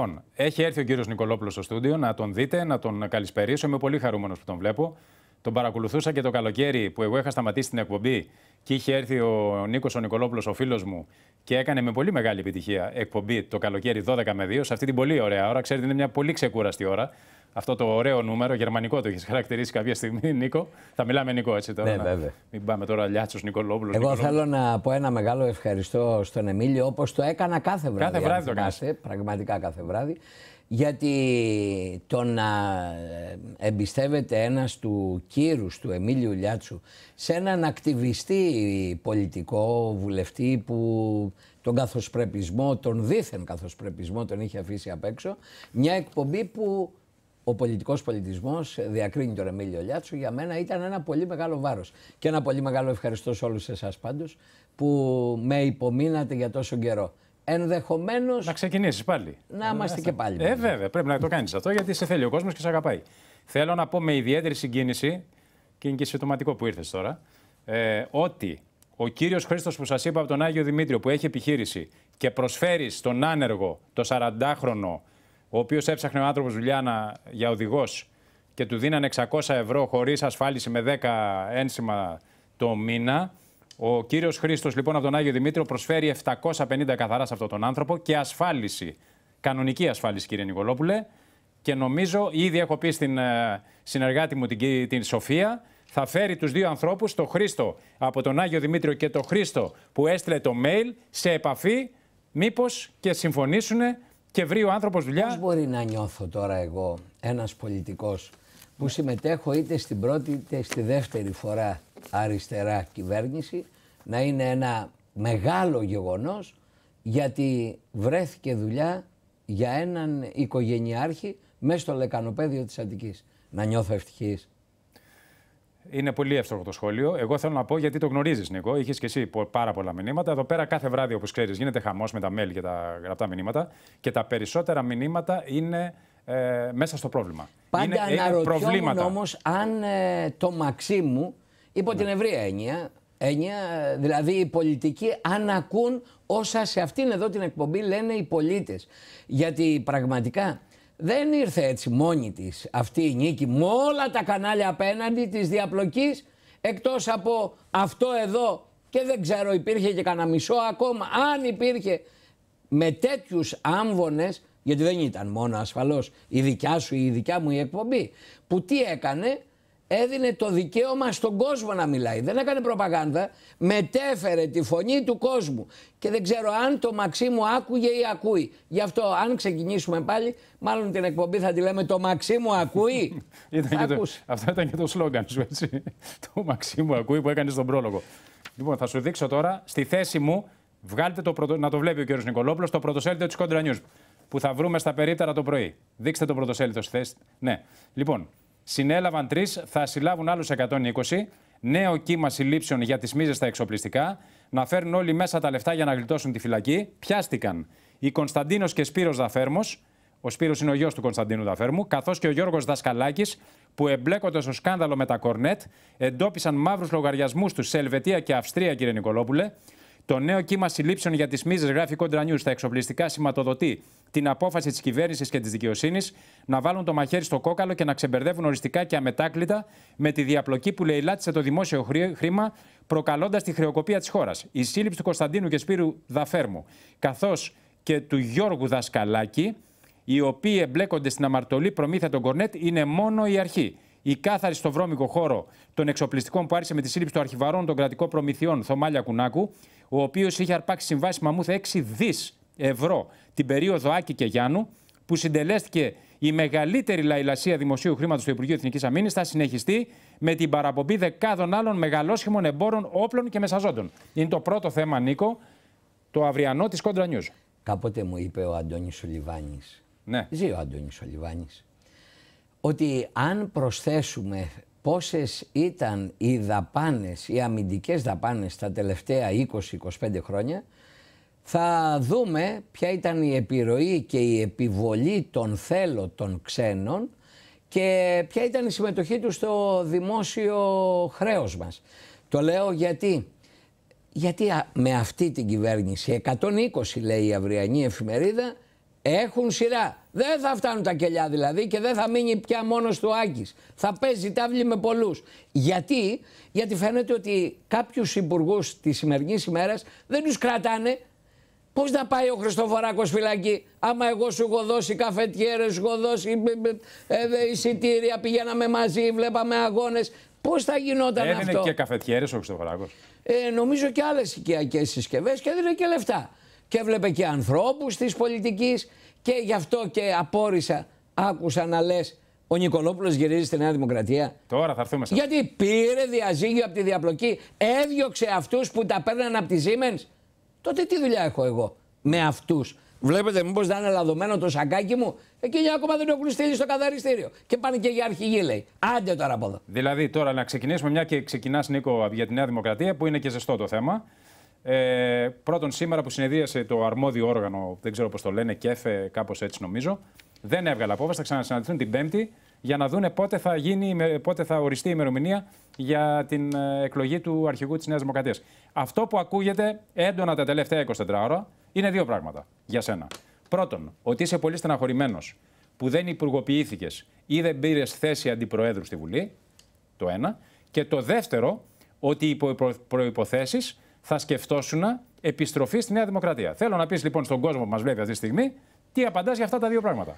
Λοιπόν, έχει έρθει ο κύριος Νικολόπουλος στο στούντιο να τον δείτε, να τον καλησπερίσω. Είμαι πολύ χαρούμενος που τον βλέπω. Τον παρακολουθούσα και το καλοκαίρι που εγώ είχα σταματήσει την εκπομπή και είχε έρθει ο Νίκος ο Νικολόπουλος, ο φίλος μου, και έκανε με πολύ μεγάλη επιτυχία εκπομπή το καλοκαίρι 12 με 2 σε αυτή την πολύ ωραία ώρα. Ξέρετε, είναι μια πολύ ξεκούραστη ώρα αυτό το ωραίο νούμερο, γερμανικό το έχεις χαρακτηρίσει κάποια στιγμή, Νίκο. Θα μιλάμε Νίκο έτσι τώρα. Ναι, βέβαια. Μην πάμε τώρα Λιάτσος Νικολόπουλος. Εγώ θέλω να πω ένα μεγάλο ευχαριστώ στον Εμίλιο, όπως το έκανα κάθε βράδυ. Κάθε βράδυ το κάθε, Πραγματικά κάθε βράδυ. Γιατί το να ε, εμπιστεύεται ένας του κύρους του Εμίλιου Λιάτσου σε έναν ακτιβιστή πολιτικό βουλευτή που τον καθοσπρεπισμό, τον δίθεν καθοσπρεπισμό τον είχε αφήσει απ' έξω, μια εκπομπή που ο πολιτικός πολιτισμός, διακρίνει τον Εμίλιο Λιάτσο, για μένα ήταν ένα πολύ μεγάλο βάρος. Και ένα πολύ μεγάλο ευχαριστώ σε όλους εσάς πάντως που με υπομείνατε για τόσο καιρό. Ενδεχομένως. Να ξεκινήσεις πάλι. Να ε, είμαστε και πάλι. Ε, βέβαια, πρέπει να το κάνεις αυτό γιατί σε θέλει ο κόσμος και σε αγαπάει. Θέλω να πω με ιδιαίτερη συγκίνηση και είναι και συμπτωματικό που ήρθες τώρα ε, ότι ο κύριος Χρήστος που σας είπα από τον Άγιο Δημήτριο που έχει επιχείρηση και προσφέρει στον άνεργο, το 40χρονο, ο οποίος έψαχνε ο άνθρωπος δουλειά για οδηγός και του δίνανε 600 ευρώ χωρίς ασφάλιση με 10 ένσημα το μήνα. Ο κύριος Χρήστος, λοιπόν, από τον Άγιο Δημήτριο, προσφέρει 750 καθαρά σε αυτόν τον άνθρωπο και ασφάλιση. Κανονική ασφάλιση, κύριε Νικολόπουλε. Και νομίζω, ήδη έχω πει στην ε, συνεργάτη μου την, Σοφία, θα φέρει τους δύο ανθρώπους, το Χρήστο από τον Άγιο Δημήτριο και το Χρήστο που έστειλε το mail, σε επαφή, μήπως και συμφωνήσουν και βρει ο άνθρωπος δουλειά. Πώς μπορεί να νιώθω τώρα εγώ, ένας πολιτικός που ναι. συμμετέχω είτε στην πρώτη είτε στη δεύτερη φορά αριστερά κυβέρνηση, να είναι ένα μεγάλο γεγονός γιατί βρέθηκε δουλειά για έναν οικογενειάρχη μέσα στο λεκανοπέδιο της Αττικής. Να νιώθω ευτυχής. Είναι πολύ εύστοχο το σχόλιο. Εγώ θέλω να πω γιατί το γνωρίζεις, Νίκο. Είχες και εσύ πάρα πολλά μηνύματα. Εδώ πέρα κάθε βράδυ, όπως ξέρεις, γίνεται χαμός με τα mail και τα γραπτά μηνύματα. Και τα περισσότερα μηνύματα είναι ε, μέσα στο πρόβλημα. Πάντα αναρωτιόμουν όμως αν ε, το μαξί μου, υπό την ναι. ευρεία έννοια, έννοια, δηλαδή οι πολιτικοί, αν ακούν όσα σε αυτήν εδώ την εκπομπή λένε οι πολίτες. Γιατί πραγματικά δεν ήρθε έτσι μόνη της αυτή η νίκη με όλα τα κανάλια απέναντι της διαπλοκής εκτός από αυτό εδώ και δεν ξέρω υπήρχε και κανένα μισό ακόμα αν υπήρχε με τέτοιους άμβονες γιατί δεν ήταν μόνο ασφαλώς η δικιά σου ή η δικιά μου η εκπομπή που τι έκανε έδινε το δικαίωμα στον κόσμο να μιλάει. Δεν έκανε προπαγάνδα, μετέφερε τη φωνή του κόσμου. Και δεν ξέρω αν το Μαξίμου άκουγε ή ακούει. Γι' αυτό, αν ξεκινήσουμε πάλι, μάλλον την εκπομπή θα τη λέμε Το Μαξίμου ακούει. ήταν το, αυτό ήταν και το σλόγγαν σου, έτσι. το Μαξίμου ακούει που έκανε στον πρόλογο. Λοιπόν, θα σου δείξω τώρα στη θέση μου. Βγάλτε το πρωτο... να το βλέπει ο κ. Νικολόπουλος το πρωτοσέλιδο της Κόντρα News που θα βρούμε στα περίπτερα το πρωί. Δείξτε το πρωτοσέλιδο στη θέση. Ναι. Λοιπόν, Συνέλαβαν τρεις, θα συλλάβουν άλλους 120. Νέο κύμα συλλήψεων για τις μίζες στα εξοπλιστικά. Να φέρουν όλοι μέσα τα λεφτά για να γλιτώσουν τη φυλακή. Πιάστηκαν οι Κωνσταντίνος και Σπύρος Δαφέρμος. Ο Σπύρος είναι ο γιος του Κωνσταντίνου Δαφέρμου, καθώς και ο Γιώργος Δασκαλάκης, που εμπλέκονται στο σκάνδαλο με τα Κορνέτ, εντόπισαν μαύρους λογαριασμούς τους σε Ελβετία και Αυστρία, κύριε Νικολόπουλε. Το νέο κύμα συλλήψεων για τις μίζες, γράφει Κόντρα νιού. στα εξοπλιστικά σηματοδοτεί την απόφαση της κυβέρνησης και της δικαιοσύνης να βάλουν το μαχαίρι στο κόκαλο και να ξεμπερδεύουν οριστικά και αμετάκλητα με τη διαπλοκή που λαιλάτισε το δημόσιο χρήμα, προκαλώντας τη χρεοκοπία της χώρας. Η σύλληψη του Κωνσταντίνου και Σπύρου Δαφέρμου, καθώς και του Γιώργου Δασκαλάκη, οι οποίοι εμπλέκονται στην αμαρτωλή προμήθεια των Κορνέτ, είναι μόνο η αρχή. Η κάθαρη στο βρώμικο χώρο των εξοπλιστικών που άρχισε με τη σύλληψη των αρχιβαρών των κρατικών προμηθειών Θωμάλια Κουνάκου ο οποίος είχε αρπάξει συμβάσεις μαμούθ 6 δις ευρώ την περίοδο Άκη και Γιάννου, που συντελέστηκε η μεγαλύτερη λαϊλασία δημοσίου χρήματος του Υπουργείου Εθνικής Αμήνης, θα συνεχιστεί με την παραπομπή δεκάδων άλλων μεγαλόσχημων εμπόρων όπλων και μεσαζόντων. Είναι το πρώτο θέμα, Νίκο, το αυριανό της Κόντρα News. Κάποτε μου είπε ο Αντώνης Σολιβάνης. Ναι. Ζει ο Αντώνης Ολιβάνη Ότι αν προσθέσουμε πόσες ήταν οι δαπάνες, οι αμυντικές δαπάνες τα τελευταία 20-25 χρόνια, θα δούμε ποια ήταν η επιρροή και η επιβολή των θέλω των ξένων και ποια ήταν η συμμετοχή τους στο δημόσιο χρέος μας. Το λέω γιατί. Γιατί με αυτή την κυβέρνηση, 120 λέει η αυριανή εφημερίδα, έχουν σειρά. Δεν θα φτάνουν τα κελιά δηλαδή και δεν θα μείνει πια μόνος του Άκης. Θα παίζει τάβλη με πολλούς. Γιατί? Γιατί φαίνεται ότι κάποιους υπουργούς της σημερινής ημέρας δεν τους κρατάνε. Πώς να πάει ο Χριστοφοράκος φυλακή, άμα εγώ σου έχω δώσει καφετιέρες, σου έχω δώσει ε, εισιτήρια, πηγαίναμε μαζί, βλέπαμε αγώνες. Πώς θα γινόταν αυτό. Έδινε και καφετιέρες ο Χριστοφοράκος. Ε, νομίζω και άλλες οικιακές συσκευές και έδινε και λεφτά. Και έβλεπε και ανθρώπους της πολιτικής και γι' αυτό και απόρρισα, άκουσα να λες. Ο Νικολόπουλος γυρίζει στη Νέα Δημοκρατία. Τώρα θα έρθουμε σε Γιατί πήρε διαζύγιο από τη διαπλοκή, έδιωξε αυτούς που τα παίρναν από τη Σίμεν. Τότε τι δουλειά έχω εγώ με αυτούς. Βλέπετε, μήπως να είναι λαδωμένο το σακάκι μου. εκείνοι ακόμα δεν έχουν στείλει στο καθαριστήριο. Και πάνε και για αρχηγή, λέει. Άντε τώρα από εδώ. Δηλαδή, τώρα να ξεκινήσουμε, μια και ξεκινάς, Νίκο, για τη Νέα Δημοκρατία, που είναι και ζεστό το θέμα. Ε, πρώτον, σήμερα που συνεδρίασε το αρμόδιο όργανο, δεν ξέρω πώς το λένε, ΚΕΦΕ, κάπως έτσι νομίζω, δεν έβγαλε απόφαση. Θα ξανασυναντηθούν την Πέμπτη για να δούνε πότε θα, γίνει, πότε θα οριστεί η ημερομηνία για την ε, εκλογή του αρχηγού της Νέας Δημοκρατίας. Αυτό που ακούγεται έντονα τα τελευταία 24 ώρα είναι δύο πράγματα για σένα. Πρώτον, ότι είσαι πολύ στεναχωρημένος που δεν υπουργοποιήθηκες ή δεν πήρες θέση αντιπροέδρου στη Βουλή. Το ένα. Και το δεύτερο, ότι οι προποθέσει θα σκεφτόσουν επιστροφή στη Νέα Δημοκρατία. Θέλω να πεις λοιπόν στον κόσμο που μας βλέπει αυτή τη στιγμή, τι απαντάς για αυτά τα δύο πράγματα.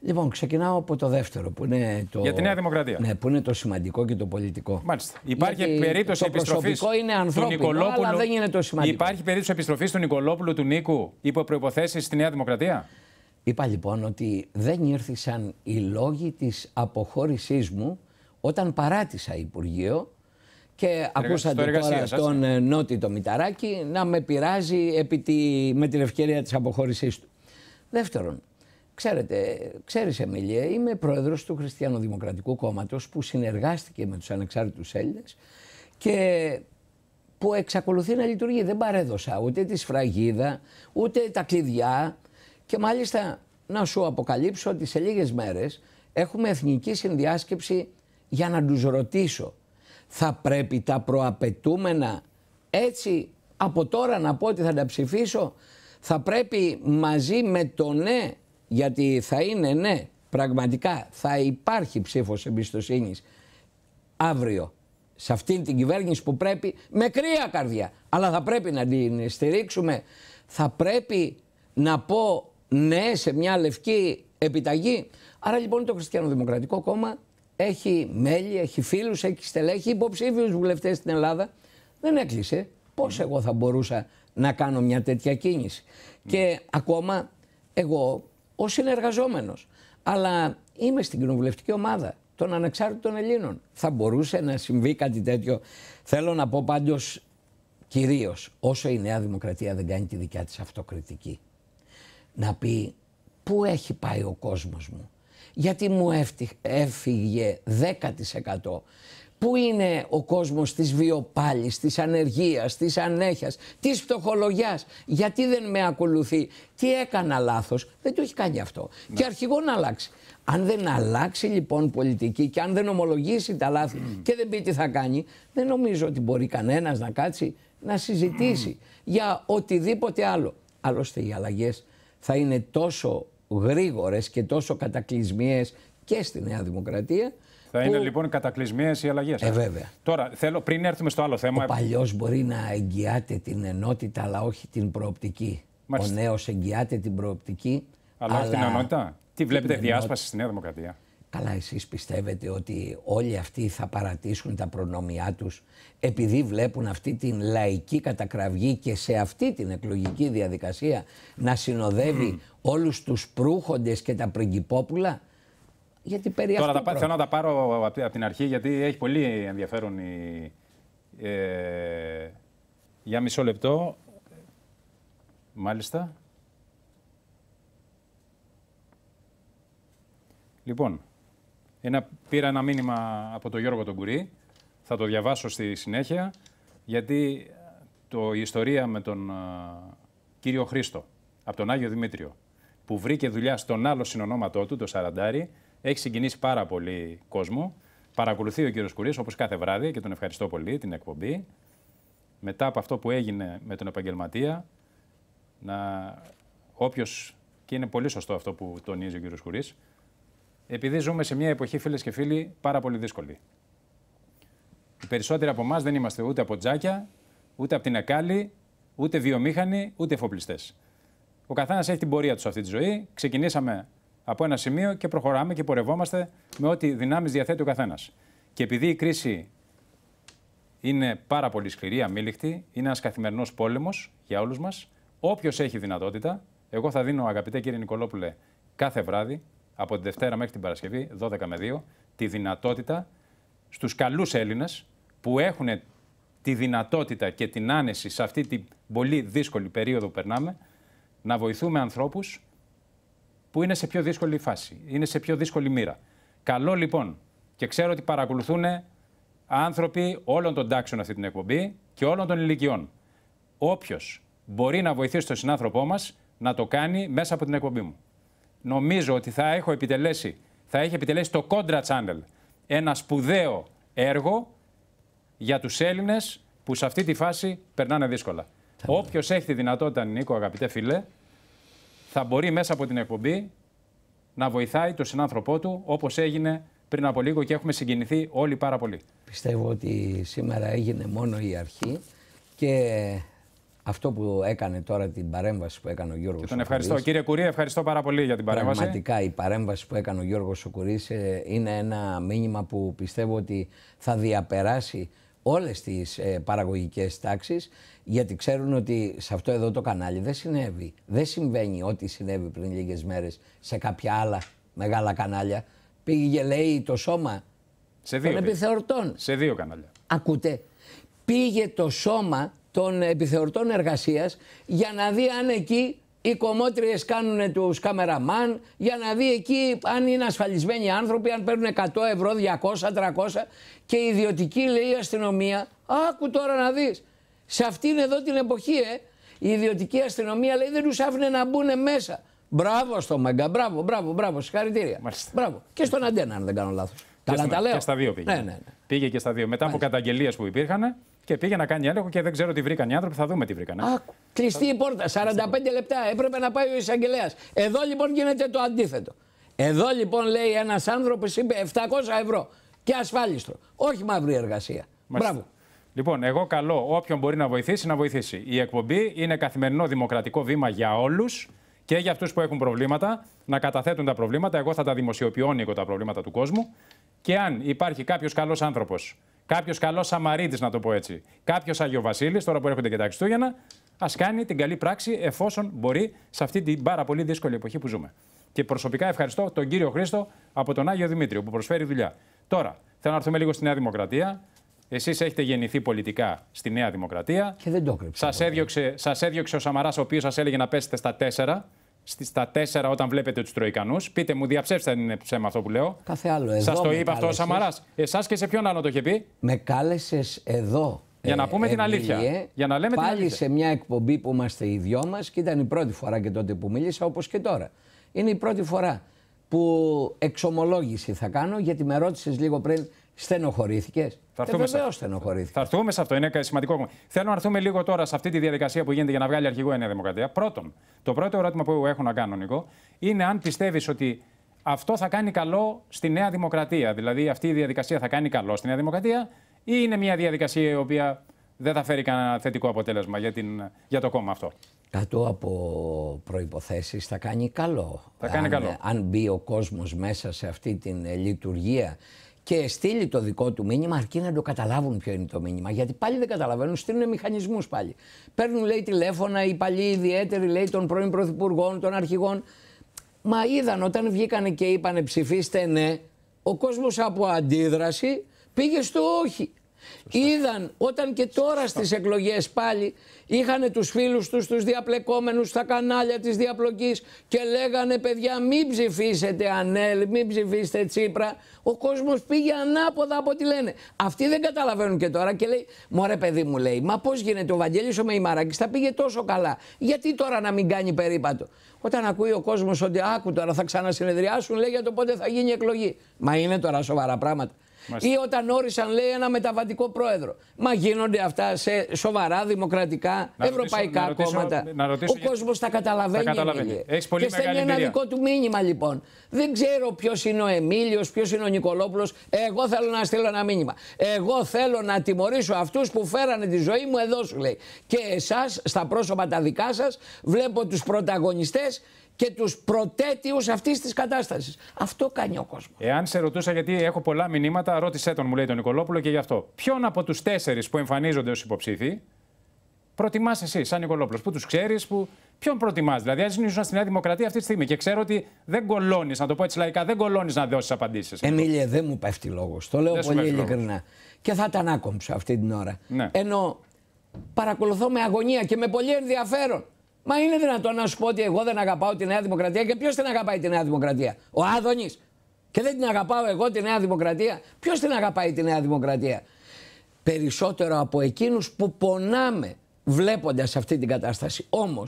Λοιπόν, ξεκινάω από το δεύτερο που είναι το. Για τη Νέα Δημοκρατία. Ναι, που είναι το σημαντικό και το πολιτικό. Μάλιστα. Υπάρχει Γιατί περίπτωση επιστροφή. είναι Νικολόπουλου. Αλλά δεν είναι το σημαντικό. Υπάρχει περίπτωση επιστροφής του Νικολόπουλου του Νίκου υπό προποθέσει στη Νέα Δημοκρατία. Είπα λοιπόν ότι δεν ήρθησαν οι λόγοι της αποχώρησής μου όταν παράτησα Υπουργείο και ακούσατε τώρα τον ε, Νότι το Μηταράκη να με πειράζει επί με την ευκαιρία της αποχώρησής του. Δεύτερον, ξέρετε, ξέρεις Εμιλία, είμαι πρόεδρος του Χριστιανοδημοκρατικού Κόμματος που συνεργάστηκε με τους ανεξάρτητους Έλληνες και που εξακολουθεί να λειτουργεί. Δεν παρέδωσα ούτε τη σφραγίδα, ούτε τα κλειδιά και μάλιστα να σου αποκαλύψω ότι σε λίγες μέρες έχουμε εθνική συνδιάσκεψη για να τους ρωτήσω θα πρέπει τα προαπαιτούμενα έτσι από τώρα να πω ότι θα τα ψηφίσω θα πρέπει μαζί με το ναι γιατί θα είναι ναι πραγματικά θα υπάρχει ψήφος εμπιστοσύνης αύριο σε αυτήν την κυβέρνηση που πρέπει με κρύα καρδιά αλλά θα πρέπει να την στηρίξουμε θα πρέπει να πω ναι σε μια λευκή επιταγή άρα λοιπόν το Χριστιανοδημοκρατικό Κόμμα έχει μέλη, έχει φίλους, έχει στελέχη, υποψήφιους βουλευτές στην Ελλάδα. Δεν έκλεισε. Πώς εγώ θα μπορούσα να κάνω μια τέτοια κίνηση. Ναι. Και ακόμα εγώ ως συνεργαζόμενος. Αλλά είμαι στην κοινοβουλευτική ομάδα των ανεξάρτητων Ελλήνων. Θα μπορούσε να συμβεί κάτι τέτοιο. Θέλω να πω πάντως κυρίως όσο η Νέα Δημοκρατία δεν κάνει τη δικιά της αυτοκριτική. Να πει πού έχει πάει ο κόσμος μου γιατί μου έφυγε 10%. Πού είναι ο κόσμος της βιοπάλης, της ανεργίας, της ανέχειας, της φτωχολογιάς. Γιατί δεν με ακολουθεί. Τι έκανα λάθος. Δεν το έχει κάνει αυτό. Και ναι. αρχηγό να αλλάξει. Αν δεν αλλάξει λοιπόν πολιτική και αν δεν ομολογήσει τα λάθη και δεν πει τι θα κάνει, δεν νομίζω ότι μπορεί κανένας να κάτσει να συζητήσει για οτιδήποτε άλλο. Άλλωστε οι αλλαγές θα είναι τόσο γρήγορες και τόσο κατακλυσμίες και στη Νέα Δημοκρατία. Θα είναι λοιπόν κατακλυσμίες οι αλλαγές. Ε? ε, βέβαια. Τώρα, θέλω, πριν έρθουμε στο άλλο θέμα. Ο παλιός μπορεί να εγγυάται την ενότητα, αλλά όχι την προοπτική. Ο νέος εγγυάται την προοπτική. Αλλά, όχι την ενότητα. Τι βλέπετε διάσπαση στη Νέα Δημοκρατία. Καλά εσείς πιστεύετε ότι όλοι αυτοί θα παρατήσουν τα προνομιά τους επειδή βλέπουν αυτή την λαϊκή κατακραυγή και σε αυτή την εκλογική διαδικασία να συνοδεύει όλους τους προύχοντες και τα πριγκυπόπουλα. Γιατί περί Τώρα αυτού θέλω να τα πάρω από την αρχή γιατί έχει πολύ ενδιαφέρον η... Ε, για μισό λεπτό. Μάλιστα. Λοιπόν, ένα, πήρα ένα μήνυμα από τον Γιώργο τον Κουρί. Θα το διαβάσω στη συνέχεια, γιατί ε, το, η ιστορία με τον ε, κύριο Χρήστο, από τον Άγιο Δημήτριο, που βρήκε δουλειά στον άλλο συνονόματό του, το Σαραντάρι, έχει συγκινήσει πάρα πολύ κόσμο. Παρακολουθεί ο κύριος Κουρί, όπως κάθε βράδυ, και τον ευχαριστώ πολύ την εκπομπή. Μετά από αυτό που έγινε με τον επαγγελματία, να όποιος. Και είναι πολύ σωστό αυτό που τονίζει ο κύριος Κουρί επειδή ζούμε σε μια εποχή, φίλες και φίλοι, πάρα πολύ δύσκολη. Οι περισσότεροι από εμάς δεν είμαστε ούτε από τζάκια, ούτε από την Ακάλη, ούτε βιομήχανοι, ούτε εφοπλιστές. Ο καθένας έχει την πορεία του σε αυτή τη ζωή. Ξεκινήσαμε από ένα σημείο και προχωράμε και πορευόμαστε με ό,τι δυνάμεις διαθέτει ο καθένας. Και επειδή η κρίση είναι πάρα πολύ σκληρή, αμήλικτη, είναι ένας καθημερινός πόλεμος για όλους μας, όποιος έχει δυνατότητα, εγώ θα δίνω αγαπητέ κύριε Νικολόπουλε κάθε βράδυ από τη Δευτέρα μέχρι την Παρασκευή, 12 με 2, τη δυνατότητα στους καλούς Έλληνες που έχουν τη δυνατότητα και την άνεση σε αυτή την πολύ δύσκολη περίοδο που περνάμε, να βοηθούμε ανθρώπους που είναι σε πιο δύσκολη φάση, είναι σε πιο δύσκολη μοίρα. Καλό λοιπόν, και ξέρω ότι παρακολουθούν άνθρωποι όλων των τάξεων αυτή την εκπομπή και όλων των ηλικιών. Όποιος μπορεί να βοηθήσει τον συνάνθρωπό μας, να το κάνει μέσα από την εκπομπή μου νομίζω ότι θα έχω επιτελέσει, θα έχει επιτελέσει το Κόντρα Channel ένα σπουδαίο έργο για τους Έλληνες που σε αυτή τη φάση περνάνε δύσκολα. Όποιος έχει τη δυνατότητα, Νίκο, αγαπητέ φίλε, θα μπορεί μέσα από την εκπομπή να βοηθάει τον συνάνθρωπό του όπως έγινε πριν από λίγο και έχουμε συγκινηθεί όλοι πάρα πολύ. Πιστεύω ότι σήμερα έγινε μόνο η αρχή και αυτό που έκανε τώρα την παρέμβαση που έκανε ο Γιώργος Και τον ευχαριστώ. Κύριε Κουρία, ευχαριστώ πάρα πολύ για την παρέμβαση. Πραγματικά η παρέμβαση που έκανε ο Γιώργος Σοκουρής... Ε, είναι ένα μήνυμα που πιστεύω ότι θα διαπεράσει όλες τις ε, παραγωγικές τάξεις γιατί ξέρουν ότι σε αυτό εδώ το κανάλι δεν συνέβη. Δεν συμβαίνει ό,τι συνέβη πριν λίγες μέρες σε κάποια άλλα μεγάλα κανάλια. Πήγε λέει το σώμα σε δύο, των επιθεωρτών. Σε δύο κανάλια. Ακούτε. Πήγε το σώμα των επιθεωρητών εργασίας για να δει αν εκεί οι κομμότριες κάνουν τους καμεραμάν για να δει εκεί αν είναι ασφαλισμένοι άνθρωποι, αν παίρνουν 100 ευρώ, 200, 300 και η ιδιωτική λέει η αστυνομία, άκου τώρα να δεις, σε αυτήν εδώ την εποχή ε, η ιδιωτική αστυνομία λέει δεν τους άφηνε να μπουν μέσα. Μπράβο στο Μαγκά, μπράβο, μπράβο, μπράβο, συγχαρητήρια. Μπράβο. Και στον Αντένα, αν δεν κάνω λάθος. Καλά τα λέω. Και στα δύο πήγε. Ναι, ναι, ναι. Πήγε και στα δύο. Μετά από καταγγελίες που υπήρχαν, και πήγε να κάνει έλεγχο και δεν ξέρω τι βρήκαν οι άνθρωποι. Θα δούμε τι βρήκαν. Α, κλειστή η πόρτα. 45 λεπτά έπρεπε να πάει ο εισαγγελέας. Εδώ λοιπόν γίνεται το αντίθετο. Εδώ λοιπόν λέει ένας άνθρωπος είπε 700 ευρώ και ασφάλιστο. Όχι μαύρη εργασία. Μάλιστα. Μπράβο. Λοιπόν, εγώ καλώ όποιον μπορεί να βοηθήσει να βοηθήσει. Η εκπομπή είναι καθημερινό δημοκρατικό βήμα για όλους και για αυτούς που έχουν προβλήματα να καταθέτουν τα προβλήματα. Εγώ θα τα δημοσιοποιώ, τα προβλήματα του κόσμου. Και αν υπάρχει κάποιος καλός άνθρωπος Κάποιος καλός Σαμαρίτης, να το πω έτσι. Κάποιος Άγιο Βασίλη, τώρα που έρχονται και τα Χριστούγεννα, ας κάνει την καλή πράξη εφόσον μπορεί σε αυτή την πάρα πολύ δύσκολη εποχή που ζούμε. Και προσωπικά ευχαριστώ τον κύριο Χρήστο από τον Άγιο Δημήτριο που προσφέρει δουλειά. Τώρα, θέλω να έρθουμε λίγο στη Νέα Δημοκρατία. Εσείς έχετε γεννηθεί πολιτικά στη Νέα Δημοκρατία. Και δεν το έκρυψα. Σας έδιωξε, έδιωξε ο Σαμαράς, ο οποίος σας έλεγε να πέσετε στα τέσσερα στα τέσσερα όταν βλέπετε τους Τροϊκανούς. Πείτε μου, διαψεύστε αν είναι ψέμα αυτό που λέω. Κάθε άλλο. Σας το είπε αυτό ο Σαμαράς. Εσάς και σε ποιον άλλο το είχε πει. Με κάλεσες εδώ. Για να ε, πούμε ε, την αλήθεια. για να λέμε πάλι την αλήθεια. σε μια εκπομπή που είμαστε οι δυο μας και ήταν η πρώτη φορά και τότε που μίλησα, όπως και τώρα. Είναι η πρώτη φορά που εξομολόγηση θα κάνω γιατί με ρώτησες λίγο πριν Στενοχωρήθηκες. Ε, Βεβαίως στενοχωρήθηκες. Θα έρθουμε σε αυτό, είναι σημαντικό. Θέλω να έρθουμε λίγο τώρα σε αυτή τη διαδικασία που γίνεται για να βγάλει αρχηγό η Νέα Δημοκρατία. Πρώτον, το πρώτο ερώτημα που έχω να κάνω, Νικό, είναι αν πιστεύεις ότι αυτό θα κάνει καλό στη Νέα Δημοκρατία. Δηλαδή, αυτή η διαδικασία θα κάνει καλό στη Νέα Δημοκρατία, ή είναι μια διαδικασία η οποία δεν θα φέρει κανένα θετικό αποτέλεσμα για, την, για το κόμμα αυτό. Κάτω από προποθέσει θα κάνει καλό. αν, καλό. αν μπει ο κόσμος μέσα σε αυτή την ε, λειτουργία και στείλει το δικό του μήνυμα, αρκεί να το καταλάβουν ποιο είναι το μήνυμα. Γιατί πάλι δεν καταλαβαίνουν, στείλουν μηχανισμούς πάλι. Παίρνουν, λέει, τηλέφωνα οι παλιοί ιδιαίτεροι, λέει, των πρώην πρωθυπουργών, των αρχηγών. Μα είδαν όταν βγήκανε και είπανε ψηφίστε ναι, ο κόσμος από αντίδραση πήγε στο όχι. Είδαν όταν και τώρα στις εκλογές πάλι είχαν τους φίλους τους, τους διαπλεκόμενους στα κανάλια της διαπλοκής και λέγανε παιδιά μην ψηφίσετε Ανέλ, μην ψηφίσετε Τσίπρα. Ο κόσμος πήγε ανάποδα από ό,τι λένε. Αυτοί δεν καταλαβαίνουν και τώρα και λέει μωρέ παιδί μου λέει μα πώς γίνεται ο Βαγγέλης ο Μεϊμαράκης θα πήγε τόσο καλά. Γιατί τώρα να μην κάνει περίπατο. Όταν ακούει ο κόσμος ότι άκου τώρα θα ξανασυνεδριάσουν, λέει για το πότε θα γίνει εκλογή. Μα είναι τώρα σοβαρά πράγματα. Ή όταν όρισαν, λέει, ένα μεταβατικό πρόεδρο. Μα γίνονται αυτά σε σοβαρά δημοκρατικά ευρωπαϊκά κόμματα. Ο κόσμος τα καταλαβαίνει. πολύ και στέλνει ένα δικό του μήνυμα, λοιπόν. Δεν ξέρω ποιος είναι ο Εμίλιος, ποιος είναι ο Νικολόπουλος. Εγώ θέλω να στείλω ένα μήνυμα. Εγώ θέλω να τιμωρήσω αυτούς που φέρανε τη ζωή μου εδώ, σου λέει. Και εσάς, στα πρόσωπα τα δικά σας, βλέπω τους πρωταγωνιστές και τους προτέτειους αυτής της κατάστασης. Αυτό κάνει ο κόσμος. Εάν σε ρωτούσα, γιατί έχω πολλά μηνύματα, ρώτησε τον, μου λέει τον Νικολόπουλο και γι' αυτό. Ποιον από τους τέσσερις που εμφανίζονται ως υποψήφοι προτιμάς εσύ, σαν Νικολόπουλος, που τους ξέρεις, που. Ποιον προτιμάς, δηλαδή, αν ήσουν στην Νέα Δημοκρατία αυτή τη στιγμή και ξέρω ότι δεν κολώνεις, να το πω έτσι λαϊκά, δεν κολώνεις να δώσεις απαντήσεις. Εμίλια, δεν μου πέφτει λόγος. Το λέω πολύ ειλικρινά. Και θα τα ανάκομψω αυτή την ώρα. Ναι. Ενώ παρακολουθώ με αγωνία και με πολύ ενδιαφέρον Μα είναι δυνατόν να σου πω ότι εγώ δεν αγαπάω τη Νέα Δημοκρατία και ποιος την αγαπάει τη Νέα Δημοκρατία. Ο Άδωνης. Και δεν την αγαπάω εγώ τη Νέα Δημοκρατία. Ποιος την αγαπάει τη Νέα Δημοκρατία. Περισσότερο από εκείνους που πονάμε βλέποντας αυτή την κατάσταση. Όμως,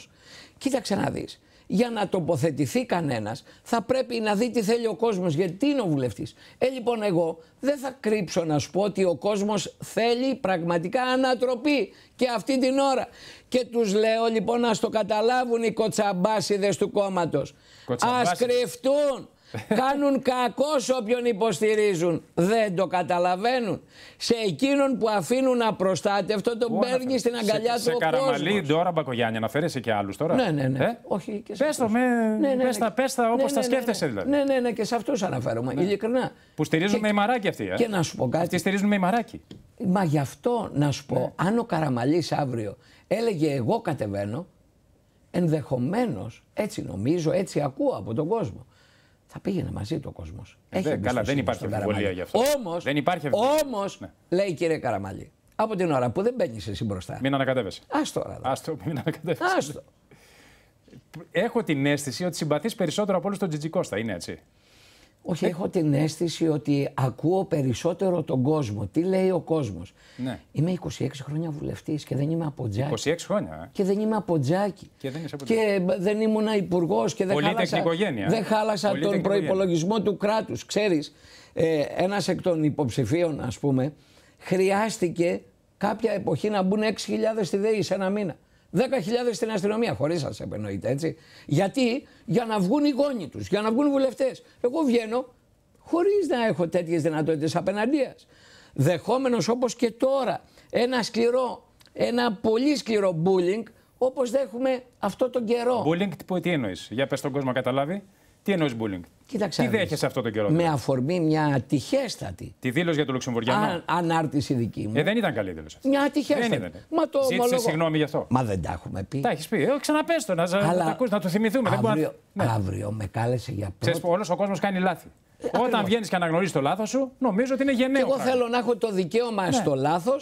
κοίταξε να δεις για να τοποθετηθεί κανένας, θα πρέπει να δει τι θέλει ο κόσμος. Γιατί είναι ο βουλευτής. Ε, λοιπόν, εγώ δεν θα κρύψω να σου πω ότι ο κόσμος θέλει πραγματικά ανατροπή και αυτή την ώρα. Και τους λέω λοιπόν να το καταλάβουν οι κοτσαμπάσιδες του κόμματος. Ας κρυφτούν. Κάνουν κακό σε όποιον υποστηρίζουν. Δεν το καταλαβαίνουν. Σε εκείνον που αφήνουν απροστάτευτο τον παίρνει στην αγκαλιά του. Σε καραμαλή Ντόρα τώρα, Μπακογιάννη, αναφέρεσαι και άλλους τώρα. Ναι, ναι, ναι. Ε? Όχι και πες το, με... ναι, ναι, τα, πες τα ναι. Ναι, όπως ναι, τα ναι, σκέφτεσαι δηλαδή. Ναι, ναι, ναι, και σε αυτούς αναφέρομαι, ειλικρινά. Που στηρίζουν και... με ημαράκι αυτοί. Ε? Και να σου πω κάτι. Αυτοί στηρίζουν με ημαράκι. Μα γι' αυτό να σου πω, αν ο Καραμαλής αύριο έλεγε εγώ κατεβαίνω, ενδεχομένως έτσι νομίζω, έτσι ακούω από τον κόσμο, θα πήγαινε μαζί του ο κόσμος. Ε, καλά, δεν υπάρχει αμφιβολία γι' αυτό. Όμως, όμως, ναι. λέει κύριε Καραμαλή, από την ώρα που δεν μπαίνεις εσύ μπροστά. Μην ανακατεύεσαι. Άστο, το Άστο, μην ανακατεύεσαι. Άστο. Έχω την αίσθηση ότι συμπαθείς περισσότερο από όλους τον Τζιτζικώστα, είναι έτσι. Όχι, ναι. έχω την ναι. αίσθηση ότι ακούω περισσότερο τον κόσμο. Τι λέει ο κόσμος. Ναι. Είμαι 26 χρόνια βουλευτής και δεν είμαι από τζάκι. 26 χρόνια. Ε. Και δεν είμαι από τζάκι. Και δεν, από και δεν ήμουν υπουργός και δεν χάλασα, ε. δεν χάλασα τον προπολογισμό του κράτους. Ξέρεις, ε, ένας εκ των υποψηφίων, ας πούμε, χρειάστηκε κάποια εποχή να μπουν 6.000 στη ΔΕΗ σε ένα μήνα. 10.000 στην αστυνομία, χωρίς σα εννοείται έτσι. Γιατί για να βγουν οι γόνοι τους, για να βγουν οι βουλευτές. Εγώ βγαίνω χωρίς να έχω τέτοιες δυνατότητες απέναντίας. Δεχόμενος όπως και τώρα ένα σκληρό, ένα πολύ σκληρό bullying όπως δέχουμε αυτό τον καιρό. Bullying, τι εννοείς, για πες τον κόσμο καταλάβει, τι εννοείς bullying. Κοίταξε. Τι δέχεσαι αυτό το καιρό. Με δηλαδή? αφορμή μια ατυχέστατη. Τη δήλωση για το Λουξεμβουργιανό. Α, ανάρτηση δική μου. Ε, δεν ήταν καλή δήλωση. Μια ατυχέστατη. Δεν Μα το Ζήτησε ομολογώ. συγγνώμη γι' αυτό. Μα δεν τα έχουμε πει. Τα έχεις πει. Ε, ξαναπέστο, να, Αλλά... να, να το θυμηθούμε. Αύριο, δεν ναι. αύριο με κάλεσε για πρώτη. Ξέρεις, όλος ο κόσμος κάνει λάθη. Ε, Όταν βγαίνεις και αναγνωρίζεις το λάθος σου, νομίζω ότι είναι γενναίο. Εγώ θέλω να έχω το δικαίωμα ναι. στο λάθος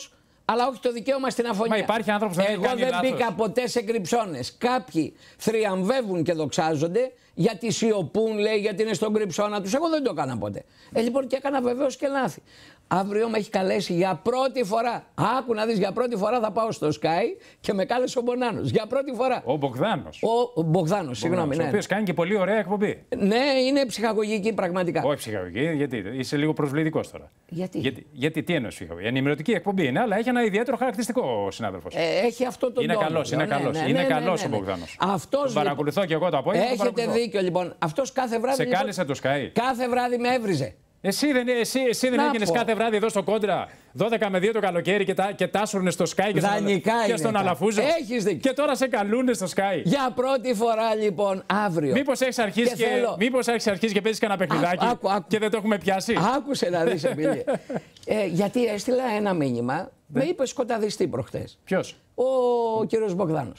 αλλά όχι το δικαίωμα στην αφωνία. Μα υπάρχει άνθρωπος που Εγώ δεν μπήκα ποτέ σε κρυψώνες. Κάποιοι θριαμβεύουν και δοξάζονται, γιατί σιωπούν, λέει, γιατί είναι στον κρυψόνα τους. Εγώ δεν το έκανα ποτέ. Ε, λοιπόν και έκανα βεβαίως και λάθη. Αύριο με έχει καλέσει για πρώτη φορά. Άκου να δεις, για πρώτη φορά θα πάω στο Sky και με κάλεσε ο Μπονάνος. Για πρώτη φορά. Ο Μπογδάνος. Ο Μπογδάνος, συγγνώμη. Ναι. Ο οποίος κάνει και πολύ ωραία εκπομπή. Ναι, είναι ψυχαγωγική πραγματικά. Όχι ψυχαγωγική, γιατί είσαι λίγο προσβλητικός τώρα. Γιατί? γιατί? Γιατί τι εννοείς ψυχαγωγική. Ενημερωτική εκπομπή είναι, αλλά έχει ένα ιδιαίτερο χαρακτηριστικό ο συνάδελφος. Ε, έχει αυτό το Είναι καλός, είναι καλό. Ναι, ναι, ναι είναι ναι, ναι, καλός ο Μπογδάνος. Αυτός. Παρακολουθώ και εγώ το απόγευμα. Έχετε δίκιο λοιπόν. Αυτός κάθε βράδυ. Σε λοιπόν κάλεσε το Sky. Κάθε βράδυ με έβριζε. Εσύ δεν, εσύ, εσύ δεν έγινε κάθε βράδυ εδώ στο κόντρα 12 με 2 το καλοκαίρι και, τα, και τάσουρνε στο Sky και, στον, και στον Αλαφούζο. Έχεις δίκιο. Και τώρα σε καλούνε στο Sky. Για πρώτη φορά λοιπόν αύριο. Μήπως έχεις αρχίσει και, και, θέλω... μήπως και παίζεις κανένα παιχνιδάκι άκου, και δεν το έχουμε πιάσει. Άκουσε να δεις, Εμπιλία. ε, γιατί έστειλα ένα μήνυμα. Ναι. Με είπες σκοταδιστή προχτές. Ποιος? Ο κύριος Μπογδάνος.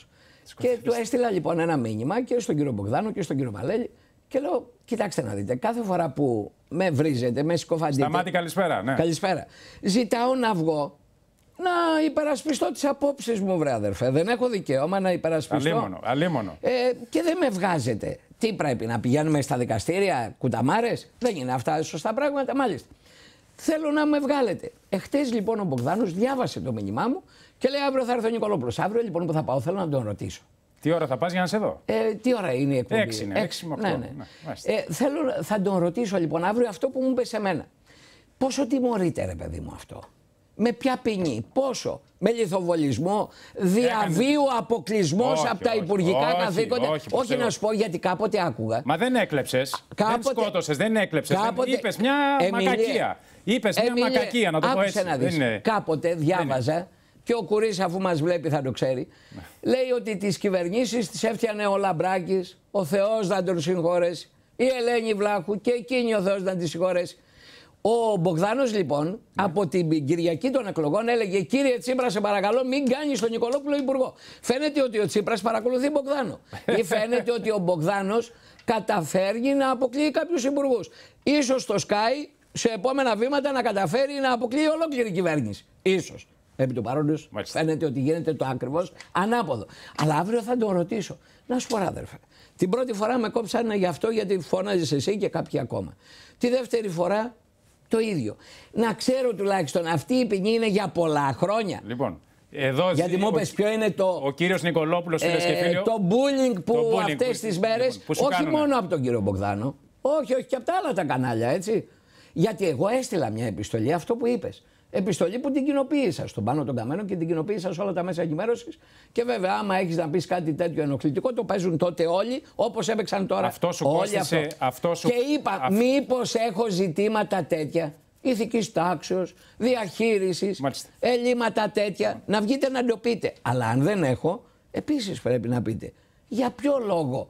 Και του έστειλα λοιπόν ένα μήνυμα και στον κύριο Μπογδάνο και στον κύριο Βαλέλη. Και λέω, κοιτάξτε να δείτε, κάθε φορά που με βρίζετε, με σκοφαντείτε. Σταμάτη, καλησπέρα. Ναι. Καλησπέρα. Ζητάω να βγω να υπερασπιστώ τις απόψεις μου, βρε αδερφέ. Δεν έχω δικαίωμα να υπερασπιστώ. Αλίμονο, αλίμονο. Ε, και δεν με βγάζετε. Τι πρέπει να πηγαίνουμε στα δικαστήρια, κουταμάρες. Δεν είναι αυτά σωστά πράγματα, μάλιστα. Θέλω να με βγάλετε. Εχθές λοιπόν ο Μπογδάνος διάβασε το μήνυμά μου και λέει: Αύριο θα έρθει ο Νικολόπουλος. Αύριο λοιπόν που θα πάω, θέλω να τον ρωτήσω. Τι ώρα θα πας για να σε δω. Ε, τι ώρα είναι η εκπομπή. Έξι είναι, ε, έξι με ναι, ναι. ναι ε, θέλω, Θα τον ρωτήσω λοιπόν αύριο αυτό που μου είπε σε μένα. Πόσο τιμωρείται ρε παιδί μου αυτό. Με ποια ποινή, πόσο, με λιθοβολισμό, διαβίου αποκλεισμό από τα υπουργικά όχι, καθήκοντα. Όχι, όχι, να σου πω γιατί κάποτε άκουγα. Μα δεν έκλεψες. Δεν σκότωσες, δεν έκλεψες. Κάποτε... Είπες μια Εμιλία. μακακία. Είπες μια Εμιλία, μακακία, να το πω έτσι. Κάποτε διάβαζα και ο Κουρίς αφού μας βλέπει θα το ξέρει, ναι. λέει ότι τις κυβερνήσεις τις έφτιανε ο Λαμπράκης, ο Θεός να τον συγχωρέσει, η Ελένη Βλάχου και εκείνη ο Θεός να τη συγχωρέσει. Ο Μπογδάνος, λοιπόν ναι. από την Κυριακή των εκλογών έλεγε «Κύριε Τσίπρα σε παρακαλώ μην κάνεις τον Νικολόπουλο υπουργό». Φαίνεται ότι ο τσίπρας παρακολουθεί Μπογδάνο ή φαίνεται ότι ο Μπογδάνος καταφέρει να αποκλείει κάποιους υπουργούς. σω το σκάι σε επόμενα βήματα να καταφέρει να αποκλείει ολόκληρη κυβέρνηση. Ίσως επί του παρόντος φαίνεται ότι γίνεται το ακριβώς ανάποδο. Αλλά αύριο θα τον ρωτήσω. Να σου πω, αδερφέ. Την πρώτη φορά με κόψανε γι' αυτό γιατί φώναζε εσύ και κάποιοι ακόμα. Τη δεύτερη φορά το ίδιο. Να ξέρω τουλάχιστον αυτή η ποινή είναι για πολλά χρόνια. Λοιπόν, εδώ Γιατί μου είπες ποιο είναι το. Ο κύριος Νικολόπουλος, ε, και Το bullying που αυτές τις μέρε. Όχι μόνο από τον κύριο Μπογδάνο. Όχι, όχι και από τα άλλα τα κανάλια, έτσι. Γιατί εγώ έστειλα μια επιστολή, αυτό που είπες επιστολή που την κοινοποίησα στον πάνω των καμένων και την κοινοποίησα σε όλα τα μέσα ενημέρωσης. Και βέβαια, άμα έχεις να πεις κάτι τέτοιο ενοχλητικό, το παίζουν τότε όλοι όπως έπαιξαν τώρα. Αυτό σου όλοι κόστησε, αυτό. αυτό. σου... Και είπα, αυ... μήπως έχω ζητήματα τέτοια ηθικής τάξεως, διαχείρισης, ελλείμματα τέτοια, να βγείτε να το πείτε. Αλλά αν δεν έχω, επίσης πρέπει να πείτε. Για ποιο λόγο.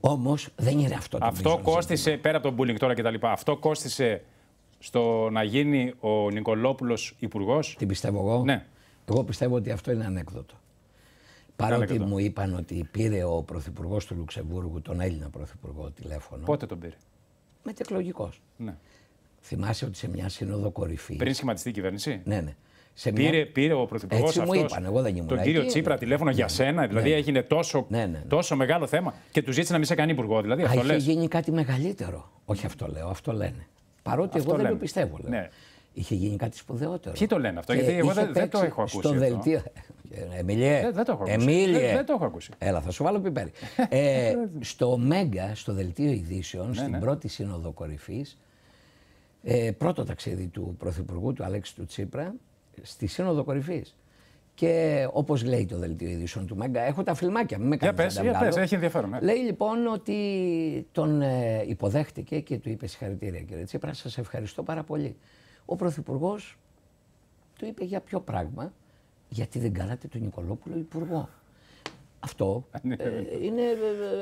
Όμως δεν είναι αυτό το Αυτό κόστησε, πέρα από τον bullying τώρα κτλ. Αυτό κόστησε στο να γίνει ο Νικολόπουλος υπουργός. Την πιστεύω εγώ. Ναι. Εγώ πιστεύω ότι αυτό είναι ανέκδοτο. Παρότι ανέκδοτο. μου είπαν ότι πήρε ο πρωθυπουργός του Λουξεμβούργου, τον Έλληνα πρωθυπουργό, τηλέφωνο. Πότε τον πήρε. Μετεκλογικός. Ναι. Θυμάσαι ότι σε μια σύνοδο κορυφής. Πριν σχηματιστεί η κυβέρνηση. Ναι, ναι. Σε πήρε, μια... πήρε ο πρωθυπουργός αυτό. μου είπαν, εγώ δεν ήμουν. Τον κύριο Τσίπρα τηλέφωνο ναι. για σένα, ναι. δηλαδή ναι. έγινε τόσο, ναι, ναι, τόσο μεγάλο θέμα και του ζήτησε να μην σε κάνει υπουργό. Δηλαδή, αυτό γίνει κάτι μεγαλύτερο. Όχι αυτό λέω, αυτό λένε. Παρότι εγώ δεν το πιστεύω. Λέω. Ναι. Είχε γίνει κάτι σπουδαιότερο. Ποιοι το λένε αυτό, γιατί εγώ δεν, το έχω ακούσει. Ε, Εμιλιέ. Δεν, το έχω ακούσει. Εμίλιε. Δεν, το έχω ακούσει. Έλα, θα σου βάλω πιπέρι. ε, στο Μέγκα, στο δελτίο ειδήσεων, ναι, στην ναι. πρώτη σύνοδο κορυφής, ε, πρώτο ταξίδι του Πρωθυπουργού, του Αλέξη του Τσίπρα, στη σύνοδο κορυφής. Και όπως λέει το δελτίο ειδήσεων του Μέγκα, έχω τα φιλμάκια. Μην με κάνει yeah, έχει ενδιαφέρον. Ναι. Λέει λοιπόν ότι τον ε, υποδέχτηκε και του είπε συγχαρητήρια κύριε Τσίπρα, σας ευχαριστώ πάρα πολύ. Ο Πρωθυπουργός του είπε για ποιο πράγμα, γιατί δεν κάνατε τον Νικολόπουλο υπουργό. Αυτό ναι, ε, είναι.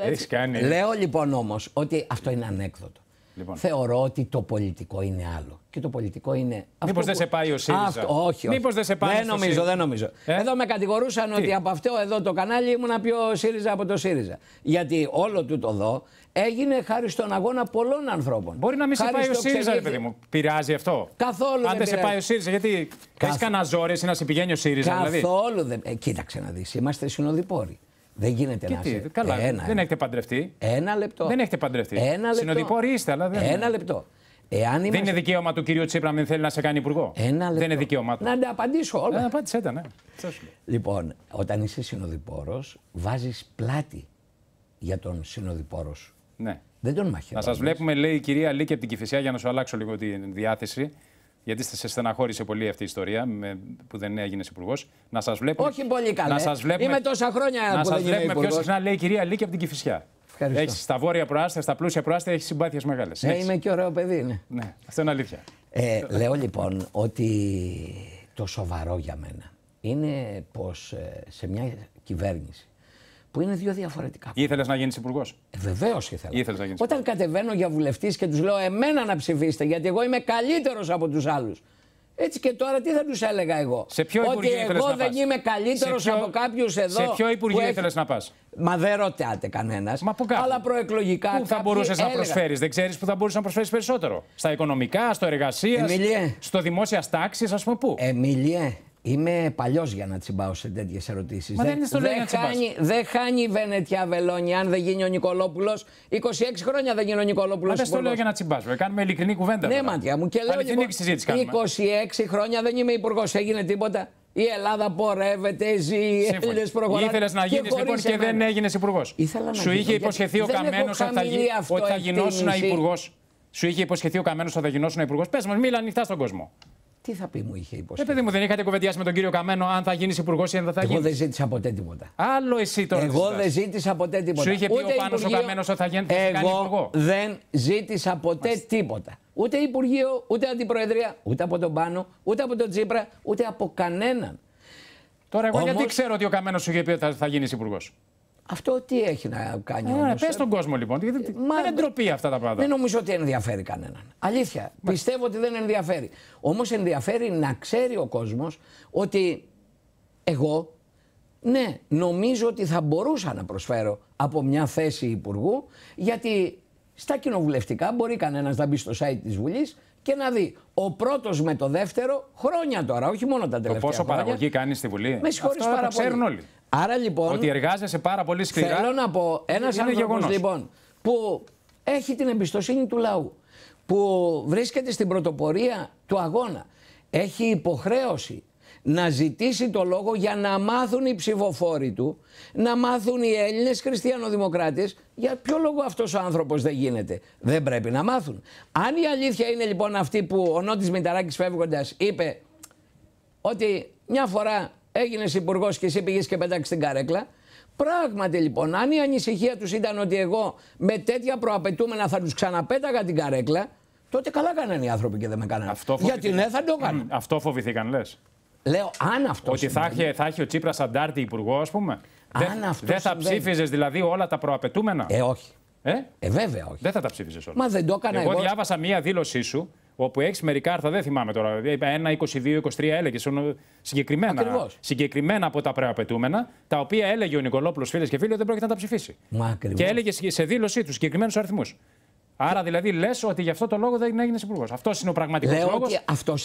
Ε, έτσι. Κάνει. Λέω λοιπόν όμως ότι αυτό είναι ανέκδοτο. Λοιπόν. Θεωρώ ότι το πολιτικό είναι άλλο. Και το πολιτικό είναι. αυτό Μήπως δεν σε πάει ο ΣΥΡΙΖΑ. Αυτό... Όχι, όχι. δεν σε πάει δεν νομίζω, δεν νομίζω. Ε? Εδώ με κατηγορούσαν ότι από αυτό εδώ το κανάλι ήμουν πιο ΣΥΡΙΖΑ από το ΣΥΡΙΖΑ. Γιατί όλο του το δω έγινε χάρη στον αγώνα πολλών ανθρώπων. Μπορεί να μην σε πάει ο ΣΥΡΙΖΑ, παιδί μου. Πειράζει αυτό. Καθόλου. Άντε δεν σε πάει ο ΣΥΡΙΖΑ, γιατί Καθ... έχει κανένα ζόρι να σε πηγαίνει ο ΣΥΡΙΖΑ. Δηλαδή. Καθόλου δεν. Ε, κοίταξε να δεις. Είμαστε συνοδοιπόροι. Δεν γίνεται να είστε. Καλά, ένα, δεν έχετε παντρευτεί. Ένα λεπτό. Δεν έχετε παντρευτεί. Ένα λεπτό. Συνοδοιπόροι είστε, αλλά δεν. Ένα λεπτό. Εάν είμαστε... Δεν είναι δικαίωμα του κυρίου Τσίπρα να θέλει να σε κάνει υπουργό. Ένα λεπτό. Δεν είναι δικαίωμα του. Να τα απαντήσω όλα. Να ε, απάντησε, ναι. Λοιπόν, όταν είσαι συνοδοιπόρος, βάζεις πλάτη για τον συνοδοιπόρο σου. Ναι. Δεν τον μαχαιρώνεις. Να σας βλέπουμε, λέει η κυρία Λίκη από την Κυφυσιά, για να σου αλλάξω λίγο τη διάθεση γιατί σε στεναχώρησε πολύ αυτή η ιστορία με, που δεν έγινες υπουργός. Να σας βλέπω. Όχι πολύ καλά. Να σας βλέπω. Είμαι τόσα χρόνια να σα βλέπουμε πιο συχνά, λέει η κυρία Λίκη από την Κυφυσιά. Έχει, στα βόρεια προάστια, στα πλούσια προάστια έχει συμπάθειες μεγάλες. Ναι, είμαι και ωραίο παιδί. Ναι. ναι, αυτό είναι αλήθεια. Ε, λέω λοιπόν ότι το σοβαρό για μένα είναι πως ε, σε μια κυβέρνηση που είναι δύο διαφορετικά. Ήθελες να γίνεις υπουργός. Ε, Βεβαίως ήθελα. Ήθελες να γίνεις Όταν κατεβαίνω για βουλευτής και τους λέω εμένα να ψηφίσετε, γιατί εγώ είμαι καλύτερος από τους άλλους. Έτσι και τώρα τι θα τους έλεγα εγώ. Σε ποιο Ότι εγώ να δεν πας? είμαι καλύτερος ποιο... από κάποιους εδώ. Σε ποιο υπουργείο έχει... να πας. Μα δεν ρωτάτε κανένας. Μα που Αλλά προεκλογικά. Πού θα μπορούσες να προσφέρεις, δεν ξέρεις που θα μπορούσες να προσφέρεις περισσότερο. Στα οικονομικά, στο εργασίας, στο δημόσιας τάξης, ας πούμε πού. Εμιλιέ, Είμαι παλιός για να τσιμπάω σε τέτοιες ερωτήσεις. δεν, δεν, δεν, χάνει, χάνει η Βενετιά Βελόνια αν δεν γίνει ο Νικολόπουλος. 26 χρόνια δεν γίνει ο Νικολόπουλος. Δεν στο λέω για να τσιμπάω. Κάνουμε ειλικρινή κουβέντα. Ναι, μάτια μου. Και λέω λοιπόν, 26 χρόνια δεν είμαι υπουργός. Έγινε τίποτα. Η Ελλάδα πορεύεται, ζει, οι Έλληνες προχωράνε. Ήθελες να γίνεις λοιπόν και δεν έγινες υπουργός. Σου είχε υποσχεθεί ο Καμένος ότι θα υπουργός. Σου είχε υποσχεθεί ο Καμένος ότι θα γινόσουν υπουργός. Πες μας, μίλα ανοιχτά στον κόσμο. Τι θα πει, μου είχε υποσχεθεί. Επειδή μου, δεν είχατε κουβεντιάσει με τον κύριο Καμένο αν θα γίνεις υπουργός ή αν δεν θα γίνει. Εγώ δεν ζήτησα ποτέ τίποτα. Άλλο εσύ τώρα. Εγώ δεν ζήτησα ποτέ τίποτα. Σου είχε πει Ούτε ο Πάνος υπουργείο... ο Καμένος ότι θα γίνει Εγώ δεν ζήτησα ποτέ τίποτα. Ούτε Υπουργείο, ούτε Αντιπροεδρία, ούτε από τον Πάνο, ούτε από τον Τζίπρα, ούτε από κανέναν. Τώρα, εγώ γιατί ξέρω ότι ο Καμένος σου είχε πει ότι θα, θα γίνεις υπουργός. Αυτό τι έχει να κάνει. Ωραία, πες ε? στον κόσμο λοιπόν. Γιατί Μα, δεν είναι ντροπή αυτά τα πράγματα. Δεν νομίζω ότι ενδιαφέρει κανέναν. Αλήθεια. Πιστεύω ότι δεν ενδιαφέρει. Όμως ενδιαφέρει να ξέρει ο κόσμος ότι εγώ, ναι, νομίζω ότι θα μπορούσα να προσφέρω από μια θέση υπουργού, γιατί στα κοινοβουλευτικά μπορεί κανένας να μπει στο site της Βουλής και να δει ο πρώτος με το δεύτερο χρόνια τώρα, όχι μόνο τα τελευταία. Το πόσο παραγωγή κάνει στη Βουλή. Με συγχωρείς πάρα πολύ. Άρα λοιπόν. Ότι εργάζεσαι πάρα πολύ σκληρά. Θέλω να πω, ένας άνθρωπο λοιπόν που έχει την εμπιστοσύνη του λαού, που βρίσκεται στην πρωτοπορία του αγώνα, έχει υποχρέωση να ζητήσει το λόγο για να μάθουν οι ψηφοφόροι του, να μάθουν οι Έλληνες χριστιανοδημοκράτες για ποιο λόγο αυτός ο άνθρωπος δεν γίνεται. Δεν πρέπει να μάθουν. Αν η αλήθεια είναι λοιπόν αυτή που ο Νότης Μηταράκης φεύγοντας είπε ότι μια φορά έγινες υπουργός και εσύ πήγες και πέταξες την καρέκλα. Πράγματι λοιπόν, αν η ανησυχία τους ήταν ότι εγώ με τέτοια προαπαιτούμενα θα τους ξαναπέταγα την καρέκλα, τότε καλά κάνανε οι άνθρωποι και δεν με κάνανε. Αυτό ναι, Αυτό φοβηθήκαν, λες. Λέω αν αυτός. Ότι θα, έχει, θα έχει ο Τσίπρας αντάρτη υπουργό, ας πούμε. δεν, θα ψήφιζες δηλαδή όλα τα προαπαιτούμενα. Ε, όχι. Ε, ε βέβαια όχι. Δεν θα τα ψήφιζες όλα. Μα δεν το έκανα εγώ. Εγώ διάβασα μία δήλωσή σου όπου έχεις μερικά άρθρα, δεν θυμάμαι τώρα. Ένα, 22, 23 έλεγε. Συγκεκριμένα, συγκεκριμένα από τα προαπαιτούμενα, τα οποία έλεγε ο Νικολόπουλος, φίλες και φίλοι, δεν πρόκειται να τα ψηφίσει. Μα, ακριβώς. και έλεγε σε δήλωσή του συγκεκριμένους αριθμούς. Άρα δηλαδή λες ότι γι' αυτό το λόγο δεν έγινες υπουργός. Αυτός είναι ο πραγματικός λόγο.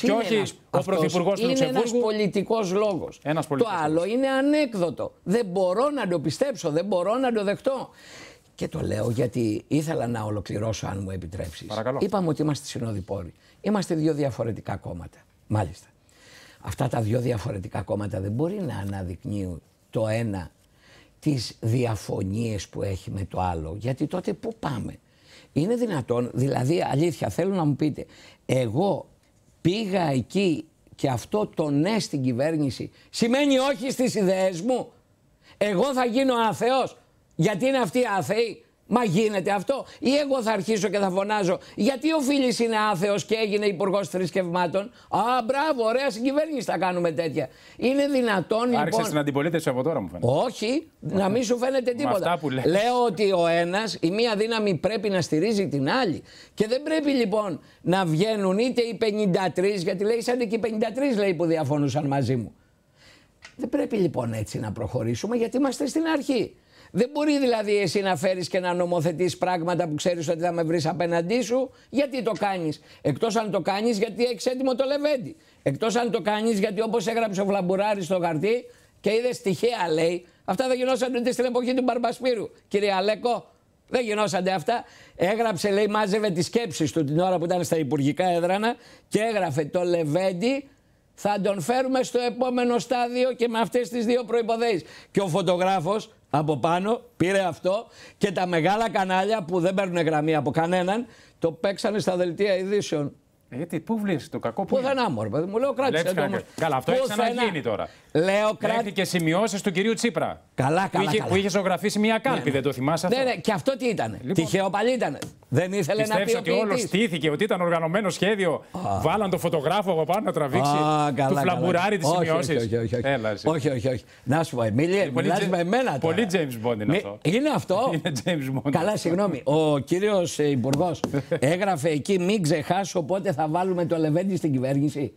Και όχι ένας, ο πρωθυπουργός του Λουξεμβούργου. Είναι ένας πολιτικός λόγος. Το άλλο είναι ανέκδοτο. Δεν μπορώ να το πιστέψω, δεν μπορώ να το δεχτώ. Και το λέω γιατί ήθελα να ολοκληρώσω, αν μου επιτρέψεις. Είπαμε ότι είμαστε συνοδοιπόροι. Είμαστε δύο διαφορετικά κόμματα. Μάλιστα. Αυτά τα δύο διαφορετικά κόμματα δεν μπορεί να αναδεικνύουν το ένα τις διαφωνίες που έχει με το άλλο. Γιατί τότε πού πάμε. Είναι δυνατόν, δηλαδή αλήθεια θέλω να μου πείτε, εγώ πήγα εκεί και αυτό το ναι στην κυβέρνηση σημαίνει όχι στις ιδέες μου. Εγώ θα γίνω αθεός γιατί είναι αυτοί οι αθεοί Μα γίνεται αυτό, ή εγώ θα αρχίσω και θα φωνάζω γιατί ο Φίλης είναι άθεος και έγινε υπουργός θρησκευμάτων. Α, μπράβο, ωραία συγκυβέρνηση θα κάνουμε τέτοια. Είναι δυνατόν λοιπόν. Άρχισε την αντιπολίτευση από τώρα, μου φαίνεται. Όχι, να μην σου φαίνεται τίποτα. Λέω ότι ο ένας, η μία δύναμη πρέπει να στηρίζει την άλλη. Και δεν πρέπει λοιπόν να βγαίνουν είτε οι 53, γιατί λέει σαν και οι 53 λέει που διαφωνούσαν μαζί μου. Δεν πρέπει λοιπόν έτσι να προχωρήσουμε γιατί είμαστε στην αρχή. Δεν μπορεί δηλαδή εσύ να φέρεις και να νομοθετείς πράγματα που ξέρεις ότι θα με βρεις απέναντί σου. Γιατί το κάνεις. Εκτός αν το κάνεις γιατί έχεις έτοιμο το λεβέντι. Εκτός αν το κάνεις γιατί όπως έγραψε ο βλαμπουράρης στο χαρτί και είδες τυχαία λέει. Αυτά δεν γινώσαν ούτε στην εποχή του Μπαρμπασπύρου. Κύριε Αλέκο, δεν γινώσανται αυτά. Έγραψε, λέει, μάζευε τις σκέψεις του την ώρα που ήταν στα υπουργικά έδρανα και έγραφε το Λεβέντι θα τον φέρουμε στο επόμενο στάδιο και με αυτές τις δύο προποθέσει. Και ο φωτογράφος από πάνω, πήρε αυτό και τα μεγάλα κανάλια που δεν παίρνουν γραμμή από κανέναν το παίξανε στα δελτία ειδήσεων. Ε, γιατί, πού βλέπεις το κακό που. Πουθενά μου, παιδί μου. Λέω κράτησε το όμω. Καλά, αυτό έχει ξαναγίνει τώρα. Λέω κράτησε. Μέχρι και σημειώσεις του κυρίου Τσίπρα. Καλά, καλά. Που πουθενα μου παιδι μου λεω κράτη. καλα αυτο εχει ξαναγινει τωρα λεω κράτη. και σημειωσει του κυριου τσιπρα καλα καλα Που είχε ζωγραφίσει μια κάλπη, ναι, ναι. δεν το θυμάσαι ναι, αυτό. Ναι, ναι, και αυτό τι ήταν. Λοιπόν, Τυχαίο πάλι ήταν. Δεν ήθελε να πει. ότι όλο στήθηκε, ότι ήταν οργανωμένο σχέδιο. Oh. Βάλαν το φωτογράφο από πάνω να τραβήξει. Oh, καλά, του φλαμπουράρι τι σημειώσεις. Όχι όχι όχι. όχι, όχι, όχι. Να σου πω, Εμίλια, ε, μιλά με εμένα τώρα. Πολύ James Bond είναι αυτό. Είναι αυτό. Καλά, συγγνώμη. Ο κύριος ε, Υπουργός έγραφε εκεί μην ξεχάσω πότε θα θα βάλουμε το Λεβέντι στην κυβέρνηση.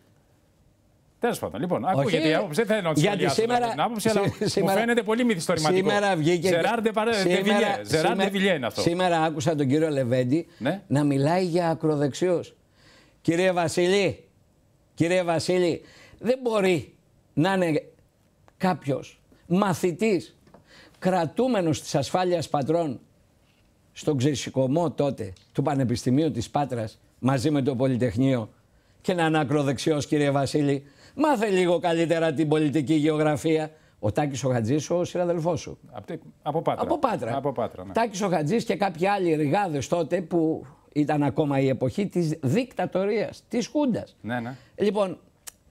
Τέλος πάντων, λοιπόν, ακούγεται η άποψη. Δεν θέλω να Γιατί σήμερα, την άποψη, αλλά σήμερα, μου φαίνεται πολύ μυθιστορηματικό. Σήμερα βγήκε. Ζεράρντε Βιλιέ είναι αυτό. Σήμερα άκουσα τον κύριο Λεβέντι ναι. να μιλάει για ακροδεξιούς. Κύριε Βασίλη, κύριε Βασίλη, δεν μπορεί να είναι κάποιος μαθητής κρατούμενος της ασφάλειας πατρών στον ξεσηκωμό τότε του Πανεπιστημίου της Πάτρας μαζί με το Πολυτεχνείο και να είναι κύριε Βασίλη. Μάθε λίγο καλύτερα την πολιτική γεωγραφία. Ο Τάκης ο Χατζής, ο συναδελφός σου. Από, από Πάτρα. Από Πάτρα. Από πάτρα ναι. Τάκης ο Χατζής και κάποιοι άλλοι εργάδε τότε που ήταν ακόμα η εποχή της δικτατορίας, της Χούντας. Ναι, ναι. Λοιπόν,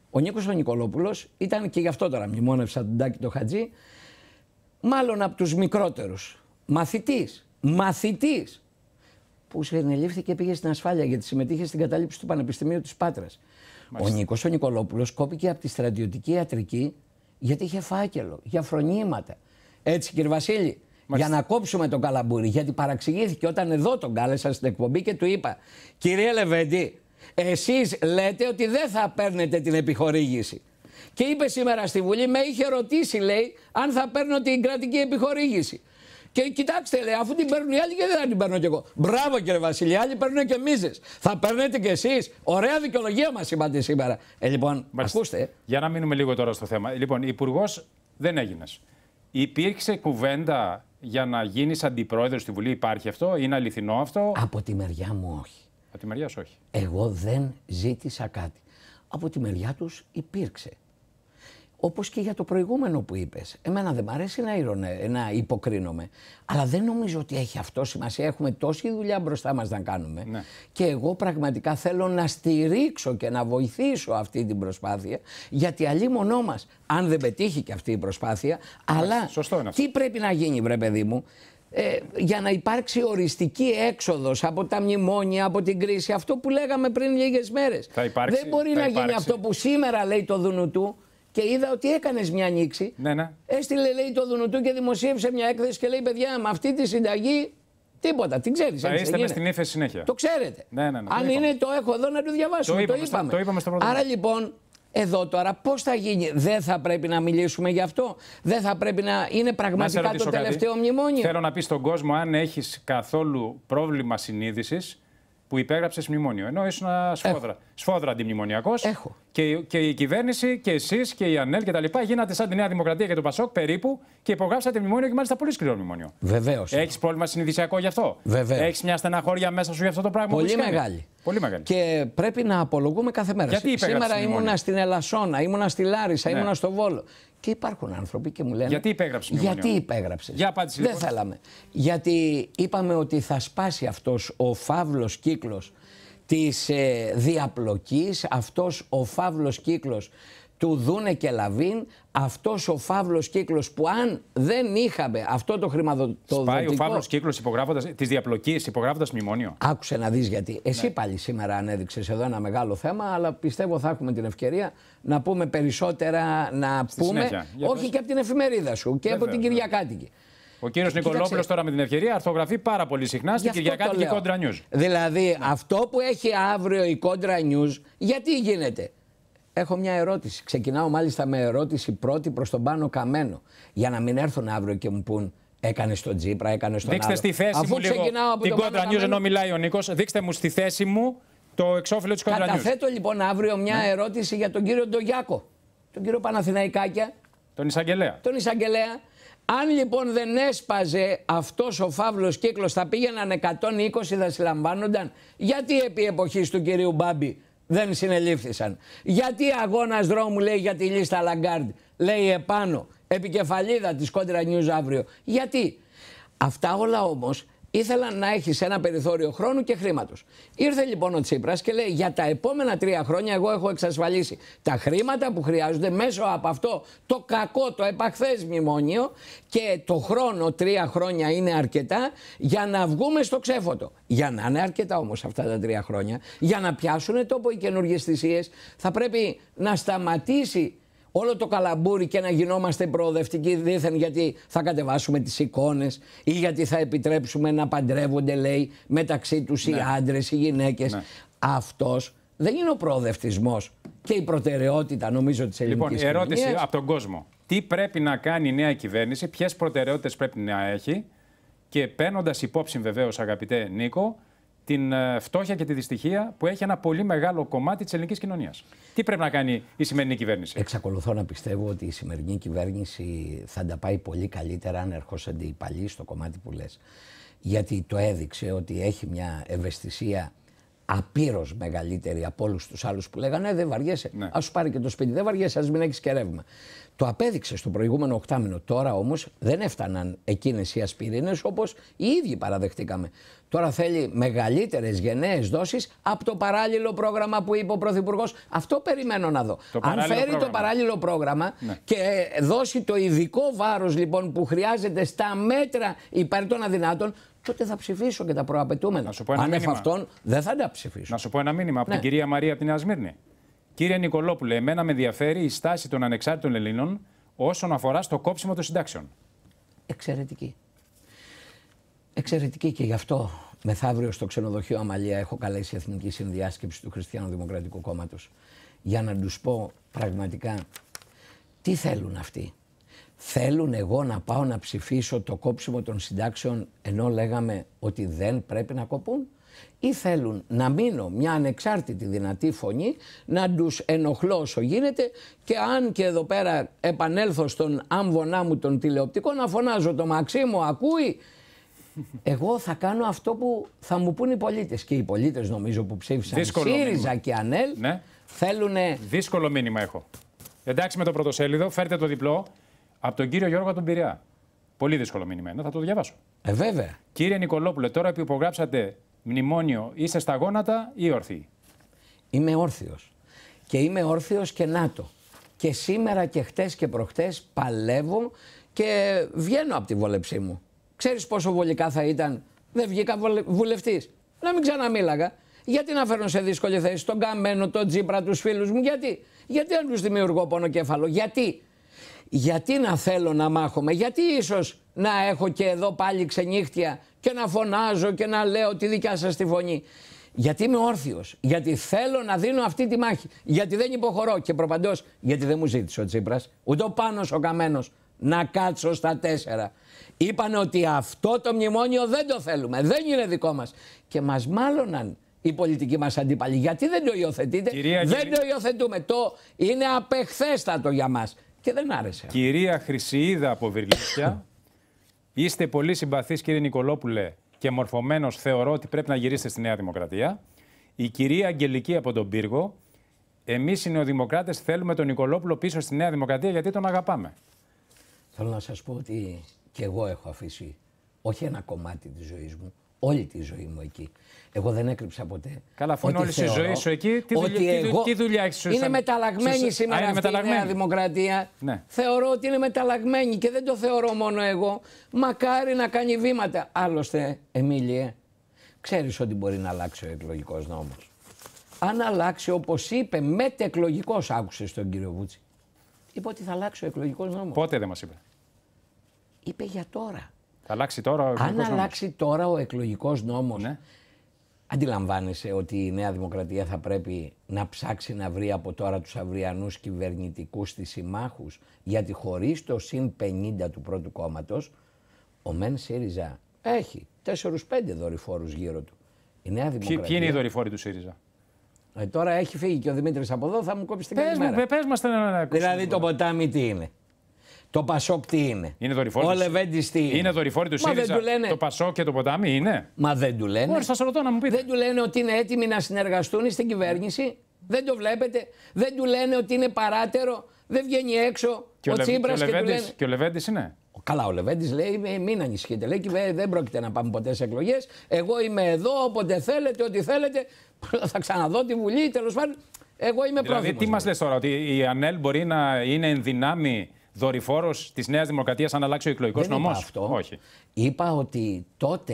ο Νίκος ο Νικολόπουλος ήταν και γι' αυτό τώρα μνημόνευσα τον Τάκη το Χατζή, μάλλον από τους μικρότερους. Μαθητής, μαθητής! που συνελήφθηκε και πήγε στην ασφάλεια γιατί συμμετείχε στην κατάληψη του Πανεπιστημίου της Πάτρας. Ο Νίκος ο Νικολόπουλος κόπηκε από τη στρατιωτική ιατρική γιατί είχε φάκελο για φρονήματα. Έτσι, κύριε Βασίλη, Μάλιστα. για να κόψουμε τον Καλαμπούρη. Γιατί παραξηγήθηκε όταν εδώ τον κάλεσα στην εκπομπή και του είπα, «Κύριε Λεβέντη, εσείς λέτε ότι δεν θα παίρνετε την επιχορήγηση. Και είπε σήμερα στη Βουλή, με είχε ρωτήσει, λέει, αν θα παίρνω την κρατική επιχορήγηση. Και κοιτάξτε, λέει, αφού την παίρνουν οι άλλοι, γιατί δεν την παίρνω κι εγώ. Μπράβο κύριε Βασιλιά, άλλοι παίρνουν και μίζε. Θα παίρνετε κι εσείς. Ωραία δικαιολογία μας είπατε σήμερα. Ε, λοιπόν, Μάλιστα. ακούστε. Για να μείνουμε λίγο τώρα στο θέμα. Λοιπόν, υπουργός δεν έγινες. Υπήρξε κουβέντα για να γίνεις αντιπρόεδρος στη Βουλή, υπάρχει αυτό, είναι αληθινό αυτό. Από τη μεριά μου όχι. Από τη μεριά σου όχι. Εγώ δεν ζήτησα κάτι. Από τη μεριά τους υπήρξε. Όπως και για το προηγούμενο που είπες. Εμένα δεν μ' αρέσει να, ηρωνε, να υποκρίνομαι. Αλλά δεν νομίζω ότι έχει αυτό σημασία. Έχουμε τόση δουλειά μπροστά μας να κάνουμε. Ναι. Και εγώ πραγματικά θέλω να στηρίξω και να βοηθήσω αυτή την προσπάθεια. Γιατί μονό μας, αν δεν πετύχει και αυτή η προσπάθεια. αλλά σωστό είναι αυτό. τι πρέπει να γίνει, βρε παιδί μου. Ε, για να υπάρξει οριστική έξοδος από τα μνημόνια, από την κρίση, αυτό που λέγαμε πριν λίγες μέρες. δεν μπορεί να γίνει αυτό που σήμερα λέει το Δουνουτού, και είδα ότι έκανες μια ανοίξη. Ναι, ναι. Έστειλε, λέει, το Δουνουτού και δημοσίευσε μια έκθεση και λέει: Παιδιά, με αυτή τη συνταγή Τίποτα, την ξέρεις. Θα είστε με στην ύφεση συνέχεια. Το ξέρετε. Ναι, ναι, ναι, Αν είναι, το έχω εδώ να το διαβάσουμε. Το είπαμε. Το είπαμε, Άρα λοιπόν, εδώ τώρα πώς θα γίνει, δεν θα πρέπει να μιλήσουμε γι' αυτό, δεν θα πρέπει να είναι πραγματικά το τελευταίο κάτι. μνημόνιο. Θέλω να πεις στον κόσμο, αν έχεις καθόλου πρόβλημα συνείδησης, που υπέγραψες μνημόνιο. Ενώ ήσουν ε. σφόδρα, Έχω. σφόδρα αντιμνημονιακός. Έχω. Και, και η κυβέρνηση και εσείς και η ΑΝΕΛ και τα λοιπά γίνατε σαν τη Νέα Δημοκρατία και το Πασόκ περίπου και υπογράψατε μνημόνιο και μάλιστα πολύ σκληρό μνημόνιο. Βεβαίως. Έχεις πρόβλημα συνειδησιακό γι' αυτό. Βεβαίως. Έχεις μια στεναχώρια μέσα σου γι' αυτό το πράγμα. Πολύ μεγάλη. Πολύ μεγάλη. Και πρέπει να απολογούμε κάθε μέρα. Γιατί Σήμερα ήμουνα στην Ελασσόνα, ήμουνα στη Λάρισα, ναι. ήμουνα στο Βόλο. Και υπάρχουν άνθρωποι και μου λένε. Γιατί υπέγραψες. Γιατί υπέγραψες. Για απάντηση. Δεν λοιπόν. θέλαμε. Γιατί είπαμε ότι θα σπάσει αυτός ο φαύλος κύκλος της ε, διαπλοκής, αυτός ο φαύλος κύκλος του Δούνε και Λαβίν αυτός ο φαύλος κύκλος που αν δεν είχαμε αυτό το χρηματοδοτικό... Σπάει ο φαύλος κύκλος υπογράφοντας, τις διαπλοκής υπογράφοντας μνημόνιο. Άκουσε να δεις γιατί. Ναι. Εσύ πάλι σήμερα ανέδειξες εδώ ένα μεγάλο θέμα αλλά πιστεύω θα έχουμε την ευκαιρία να πούμε περισσότερα, να πούμε όχι και από την εφημερίδα σου και από την Κυριακάτικη. Ο κύριος Νικολόπουλος τώρα με την ευκαιρία αρθογραφεί πάρα πολύ συχνά στην Κυριακάτικη Κόντρα News. Δηλαδή, ναι. αυτό που έχει αύριο η Κόντρα News, γιατί γίνεται. Έχω μια ερώτηση. Ξεκινάω μάλιστα με ερώτηση πρώτη προς τον πάνω καμένο. Για να μην έρθουν αύριο και μου πούν Έκανες τον Τζίπρα, έκανες τον Δείξτε στη θέση Αφού μου λίγο από την κόντρα νιούς ενώ μιλάει ο Νίκος. Δείξτε μου στη θέση μου το εξώφυλλο της κόντρα Καταθέτω λοιπόν αύριο μια ναι. ερώτηση για τον κύριο Ντογιάκο. Τον κύριο Παναθηναϊκάκια. Τον Ισαγγελέα. Τον Ισαγγελέα. Αν λοιπόν δεν έσπαζε αυτός ο φαύλος κύκλος, θα πήγαιναν 120, θα συλλαμβάνονταν. Γιατί επί εποχής του κυρίου Μπάμπη δεν συνελήφθησαν. Γιατί αγώνας δρόμου λέει για τη λίστα Λαγκάρντ, λέει επάνω, επικεφαλίδα της Κόντρα News αύριο. Γιατί. Αυτά όλα όμως ήθελαν να έχεις ένα περιθώριο χρόνου και χρήματος. Ήρθε λοιπόν ο Τσίπρας και λέει: Για τα επόμενα τρία χρόνια, εγώ έχω εξασφαλίσει τα χρήματα που χρειάζονται μέσω από αυτό το κακό, το επαχθές μνημόνιο και το χρόνο, τρία χρόνια είναι αρκετά για να βγούμε στο ξέφωτο. Για να είναι αρκετά όμως αυτά τα τρία χρόνια, για να πιάσουν τόπο οι καινούργιες θυσίες, θα πρέπει να σταματήσει όλο το καλαμπούρι και να γινόμαστε προοδευτικοί δήθεν γιατί θα κατεβάσουμε τις εικόνες ή γιατί θα επιτρέψουμε να παντρεύονται λέει μεταξύ τους οι ναι. άντρες, οι γυναίκες. Ναι. Αυτός δεν είναι ο προοδευτισμός και η προτεραιότητα νομίζω της ελληνικής Λοιπόν, η ερώτηση από τον κόσμο. Τι πρέπει να κάνει η νέα κυβέρνηση, ποιες προτεραιότητες πρέπει να έχει και παίρνοντας υπόψη βεβαίως αγαπητέ Νίκο, την ε, φτώχεια και τη δυστυχία που έχει ένα πολύ μεγάλο κομμάτι της ελληνικής κοινωνίας. Τι πρέπει να κάνει η σημερινή κυβέρνηση. Εξακολουθώ να πιστεύω ότι η σημερινή κυβέρνηση θα τα πάει πολύ καλύτερα αν ερχόσανται οι παλιοί στο κομμάτι που λες. Γιατί το έδειξε ότι έχει μια ευαισθησία απείρως μεγαλύτερη από όλους τους άλλους που λέγανε «Ε, Δεν βαριέσαι. Ναι. Ας σου πάρει και το σπίτι, δεν βαριέσαι, ας μην έχεις και ρεύμα. Το απέδειξε στο προηγούμενο οκτάμινο. Τώρα όμως δεν έφταναν εκείνες οι ασπιρίνες όπως οι ίδιοι παραδεχτήκαμε. Τώρα θέλει μεγαλύτερες γενναίες δόσεις από το παράλληλο πρόγραμμα που είπε ο Πρωθυπουργός. Αυτό περιμένω να δω. Αν φέρει το παράλληλο πρόγραμμα ναι. και ε, δώσει το ειδικό βάρος λοιπόν που χρειάζεται στα μέτρα υπέρ των αδυνάτων, τότε θα ψηφίσω και τα προαπαιτούμενα. Αν σου πω ένα αυτόν, δεν θα τα ψηφίσω. Να σου πω ένα μήνυμα από ναι. την κυρία Μαρία από την Κύριε Νικολόπουλε, εμένα με ενδιαφέρει η στάση των ανεξάρτητων Ελλήνων όσον αφορά στο κόψιμο των συντάξεων. Εξαιρετική. Εξαιρετική και γι' αυτό μεθαύριο στο ξενοδοχείο Αμαλία έχω καλέσει Εθνική Συνδιάσκεψη του Χριστιανού Δημοκρατικού Κόμματος για να τους πω πραγματικά τι θέλουν αυτοί θέλουν εγώ να πάω να ψηφίσω το κόψιμο των συντάξεων ενώ λέγαμε ότι δεν πρέπει να κοπούν ή θέλουν να μείνω μια ανεξάρτητη δυνατή φωνή να τους ενοχλώ όσο γίνεται και αν και εδώ πέρα επανέλθω στον άμβονά μου τον τηλεοπτικό να φωνάζω το μου ακούει εγώ θα κάνω αυτό που θα μου πούν οι πολίτες και οι πολίτες νομίζω που ψήφισαν Δύσκολο ΣΥΡΙΖΑ και ΑΝΕΛ ναι. θέλουν... Δύσκολο μήνυμα έχω. Εντάξει με το πρωτοσέλιδο, φέρτε το διπλό. Από τον κύριο Γιώργο τον Πειραιά. Πολύ δύσκολο μηνυμένο, θα το διαβάσω. Ε, βέβαια. Κύριε Νικολόπουλε, τώρα που υπογράψατε μνημόνιο, είστε στα γόνατα ή όρθιοι. Είμαι όρθιος. Και είμαι όρθιος και ΝΑΤΟ. Και σήμερα και χτες και προχτές παλεύω και βγαίνω από τη βόλεψή μου. Ξέρεις πόσο βολικά θα ήταν. Δεν βγήκα βουλευτής. Να μην ξαναμίλαγα. Γιατί να φέρνω σε δύσκολη θέση τον Καμένο, τον Τζίπρα, τους φίλους μου. Γιατί. Γιατί να τους δημιουργώ πονοκέφαλο. Γιατί γιατί να θέλω να μάχομαι, γιατί ίσως να έχω και εδώ πάλι ξενύχτια και να φωνάζω και να λέω τη δικιά σας τη φωνή. Γιατί είμαι όρθιος, γιατί θέλω να δίνω αυτή τη μάχη, γιατί δεν υποχωρώ και προπαντός γιατί δεν μου ζήτησε ο Τσίπρας, ούτε ο Πάνος ο Καμένος να κάτσω στα τέσσερα. Είπαν ότι αυτό το μνημόνιο δεν το θέλουμε, δεν είναι δικό μας και μας μάλωναν η πολιτική μας αντίπαλη. Γιατί δεν το υιοθετείτε, Κυρία δεν το υιοθετούμε, το είναι απεχθέστατο για μας και δεν άρεσε. Κυρία Χρυσίδα από Βυρλίσια, είστε πολύ συμπαθής κύριε Νικολόπουλε και μορφωμένος θεωρώ ότι πρέπει να γυρίσετε στη Νέα Δημοκρατία. Η κυρία Αγγελική από τον Πύργο, εμείς οι νεοδημοκράτες θέλουμε τον Νικολόπουλο πίσω στη Νέα Δημοκρατία γιατί τον αγαπάμε. Θέλω να σας πω ότι και εγώ έχω αφήσει όχι ένα κομμάτι της ζωής μου, όλη τη ζωή μου εκεί. Εγώ δεν έκρυψα ποτέ. Καλά, αφού όλη τη ζωή σου εκεί, τι, δουλειά, εγώ... τι δουλειά Είναι σαν... μεταλλαγμένη σήμερα η Νέα Δημοκρατία. Ναι. Θεωρώ ότι είναι μεταλλαγμένη και δεν το θεωρώ μόνο εγώ. Μακάρι να κάνει βήματα. Άλλωστε, Εμίλια, ξέρεις ότι μπορεί να αλλάξει ο εκλογικός νόμος. Αν αλλάξει, όπως είπε, μετεκλογικός, άκουσες τον κύριο Βούτση. Είπε ότι θα αλλάξει ο εκλογικός νόμος. Πότε δεν μας είπε. Είπε για τώρα. Θα αλλάξει τώρα ο Αν αλλάξει τώρα ο εκλογικός νόμος. ναι. αντιλαμβάνεσαι ότι η Νέα Δημοκρατία θα πρέπει να ψάξει να βρει από τώρα τους Αυριανούς κυβερνητικούς της συμμάχους, γιατί χωρίς το συν 50 του πρώτου κόμματος, ο Μεν ΣΥΡΙΖΑ έχει 4-5 δορυφόρους γύρω του. Η Νέα Δημοκρατία... Ποιοι είναι οι δορυφόροι του ΣΥΡΙΖΑ. Ε, τώρα έχει φύγει και ο Δημήτρης από εδώ, θα μου κόψει την πες Πε Μου, πες Δηλαδή το ποτάμι τι είναι. Το Πασόκ τι είναι. Είναι δορυφόρη. Ο Λεβέντης τι είναι. Είναι δορυφόρη του ΣΥΡΙΖΑ. λένε... Το Πασόκ και το ποτάμι είναι. Μα δεν του λένε. Ωραία, σας ρωτώ να μου πείτε. Δεν του λένε ότι είναι έτοιμοι να συνεργαστούν στην κυβέρνηση. Δεν το βλέπετε. Δεν του λένε ότι είναι παράτερο. Δεν βγαίνει έξω και ο, ο Τσίπρας και, και, λένε... και ο Λεβέντης είναι. Καλά, ο Λεβέντης λέει: «Ε, Μην ανησυχείτε. Λέει: Δεν πρόκειται να πάμε ποτέ σε εκλογές. Εγώ είμαι εδώ, όποτε θέλετε, ό,τι θέλετε. Θα ξαναδώ τη Βουλή, τέλος πάντων. Εγώ είμαι δηλαδή, πρόθυμος. Δηλαδή, τι μας λες τώρα, ότι η Ανέλ μπορεί να είναι εν δυνάμει δορυφόρος της Νέας Δημοκρατίας αν αλλάξει ο εκλογικός νόμος. αυτό. Όχι. Είπα ότι τότε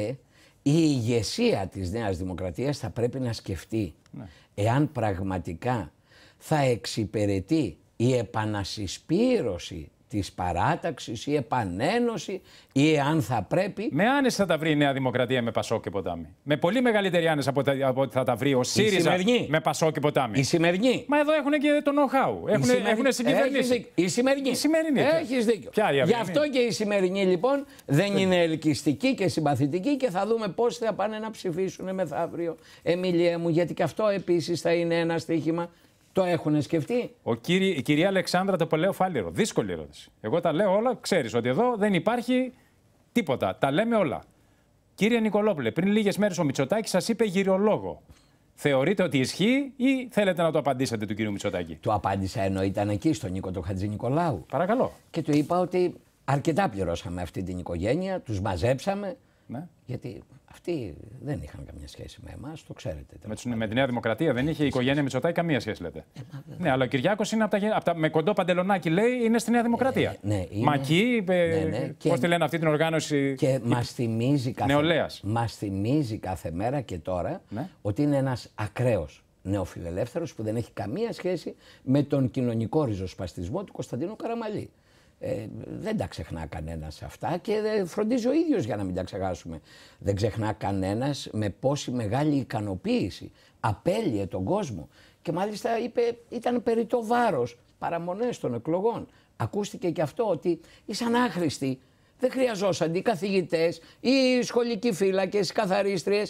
η ηγεσία της Νέας Δημοκρατίας θα πρέπει να σκεφτεί ναι. εάν πραγματικά θα εξυπηρετεί η επανασυσπήρωση της παράταξης ή επανένωση ή αν θα πρέπει... Με άνεση θα τα βρει η Νέα Δημοκρατία με Πασό και Ποτάμι. Με πολύ μεγαλύτερη άνεση από, ότι θα τα βρει ο ΣΥΡΙΖΑ με Πασό και Ποτάμι. Η σημερινή. Μα εδώ έχουν και το know-how. Έχουν, έχουν συγκυβερνήσει. Η σημερινή. Η σημερινή. Έχεις δίκιο. Ποια Γι' αυτό και η σημερινή λοιπόν δεν είναι ελκυστική και συμπαθητική και θα δούμε πώς θα πάνε να ψηφίσουν μεθαύριο. εμιλία μου, γιατί και αυτό επίσης θα είναι ένα στοίχημα το έχουν σκεφτεί. Ο κύρι, η κυρία Αλεξάνδρα το λέω φάλιρο. Δύσκολη ερώτηση. Εγώ τα λέω όλα. Ξέρεις ότι εδώ δεν υπάρχει τίποτα. Τα λέμε όλα. Κύριε Νικολόπουλε, πριν λίγες μέρες ο Μητσοτάκης σας είπε γυρολόγο. Θεωρείτε ότι ισχύει ή θέλετε να το απαντήσετε του κύριου Μητσοτάκη. Το απάντησα ενώ ήταν εκεί στον Νίκο του Χατζη Νικολάου. Παρακαλώ. Και του είπα ότι αρκετά πληρώσαμε αυτή την οικογένεια, τους μαζέψαμε, ναι. Γιατί αυτοί δεν είχαν καμία σχέση με εμάς, το ξέρετε. Με, τους, τη Νέα Δημοκρατία δεν είχε η οικογένεια Μητσοτάκη καμία σχέση, λέτε. Ε, ναι, αλλά ο Κυριάκος είναι από τα, από τα, με κοντό παντελονάκι, λέει, είναι στη Νέα Δημοκρατία. Ε, ναι, είναι... Ε, ναι, ναι, πώς τη λένε αυτή την οργάνωση. Και μας θυμίζει, κάθε... θυμίζει κάθε μέρα και τώρα ναι. ότι είναι ένας ακραίος νεοφιλελεύθερος που δεν έχει καμία σχέση με τον κοινωνικό ριζοσπαστισμό του Κωνσταντίνου Καραμαλή. Ε, δεν τα ξεχνά κανένας αυτά και ε, φροντίζει ο ίδιος για να μην τα ξεχάσουμε. Δεν ξεχνά κανένας με πόση μεγάλη ικανοποίηση απέλυε τον κόσμο. Και μάλιστα είπε, ήταν περί το βάρος παραμονές των εκλογών. Ακούστηκε και αυτό ότι ήσαν άχρηστοι. Δεν χρειαζόσαν οι καθηγητές οι σχολικοί φύλακες, οι καθαρίστριες.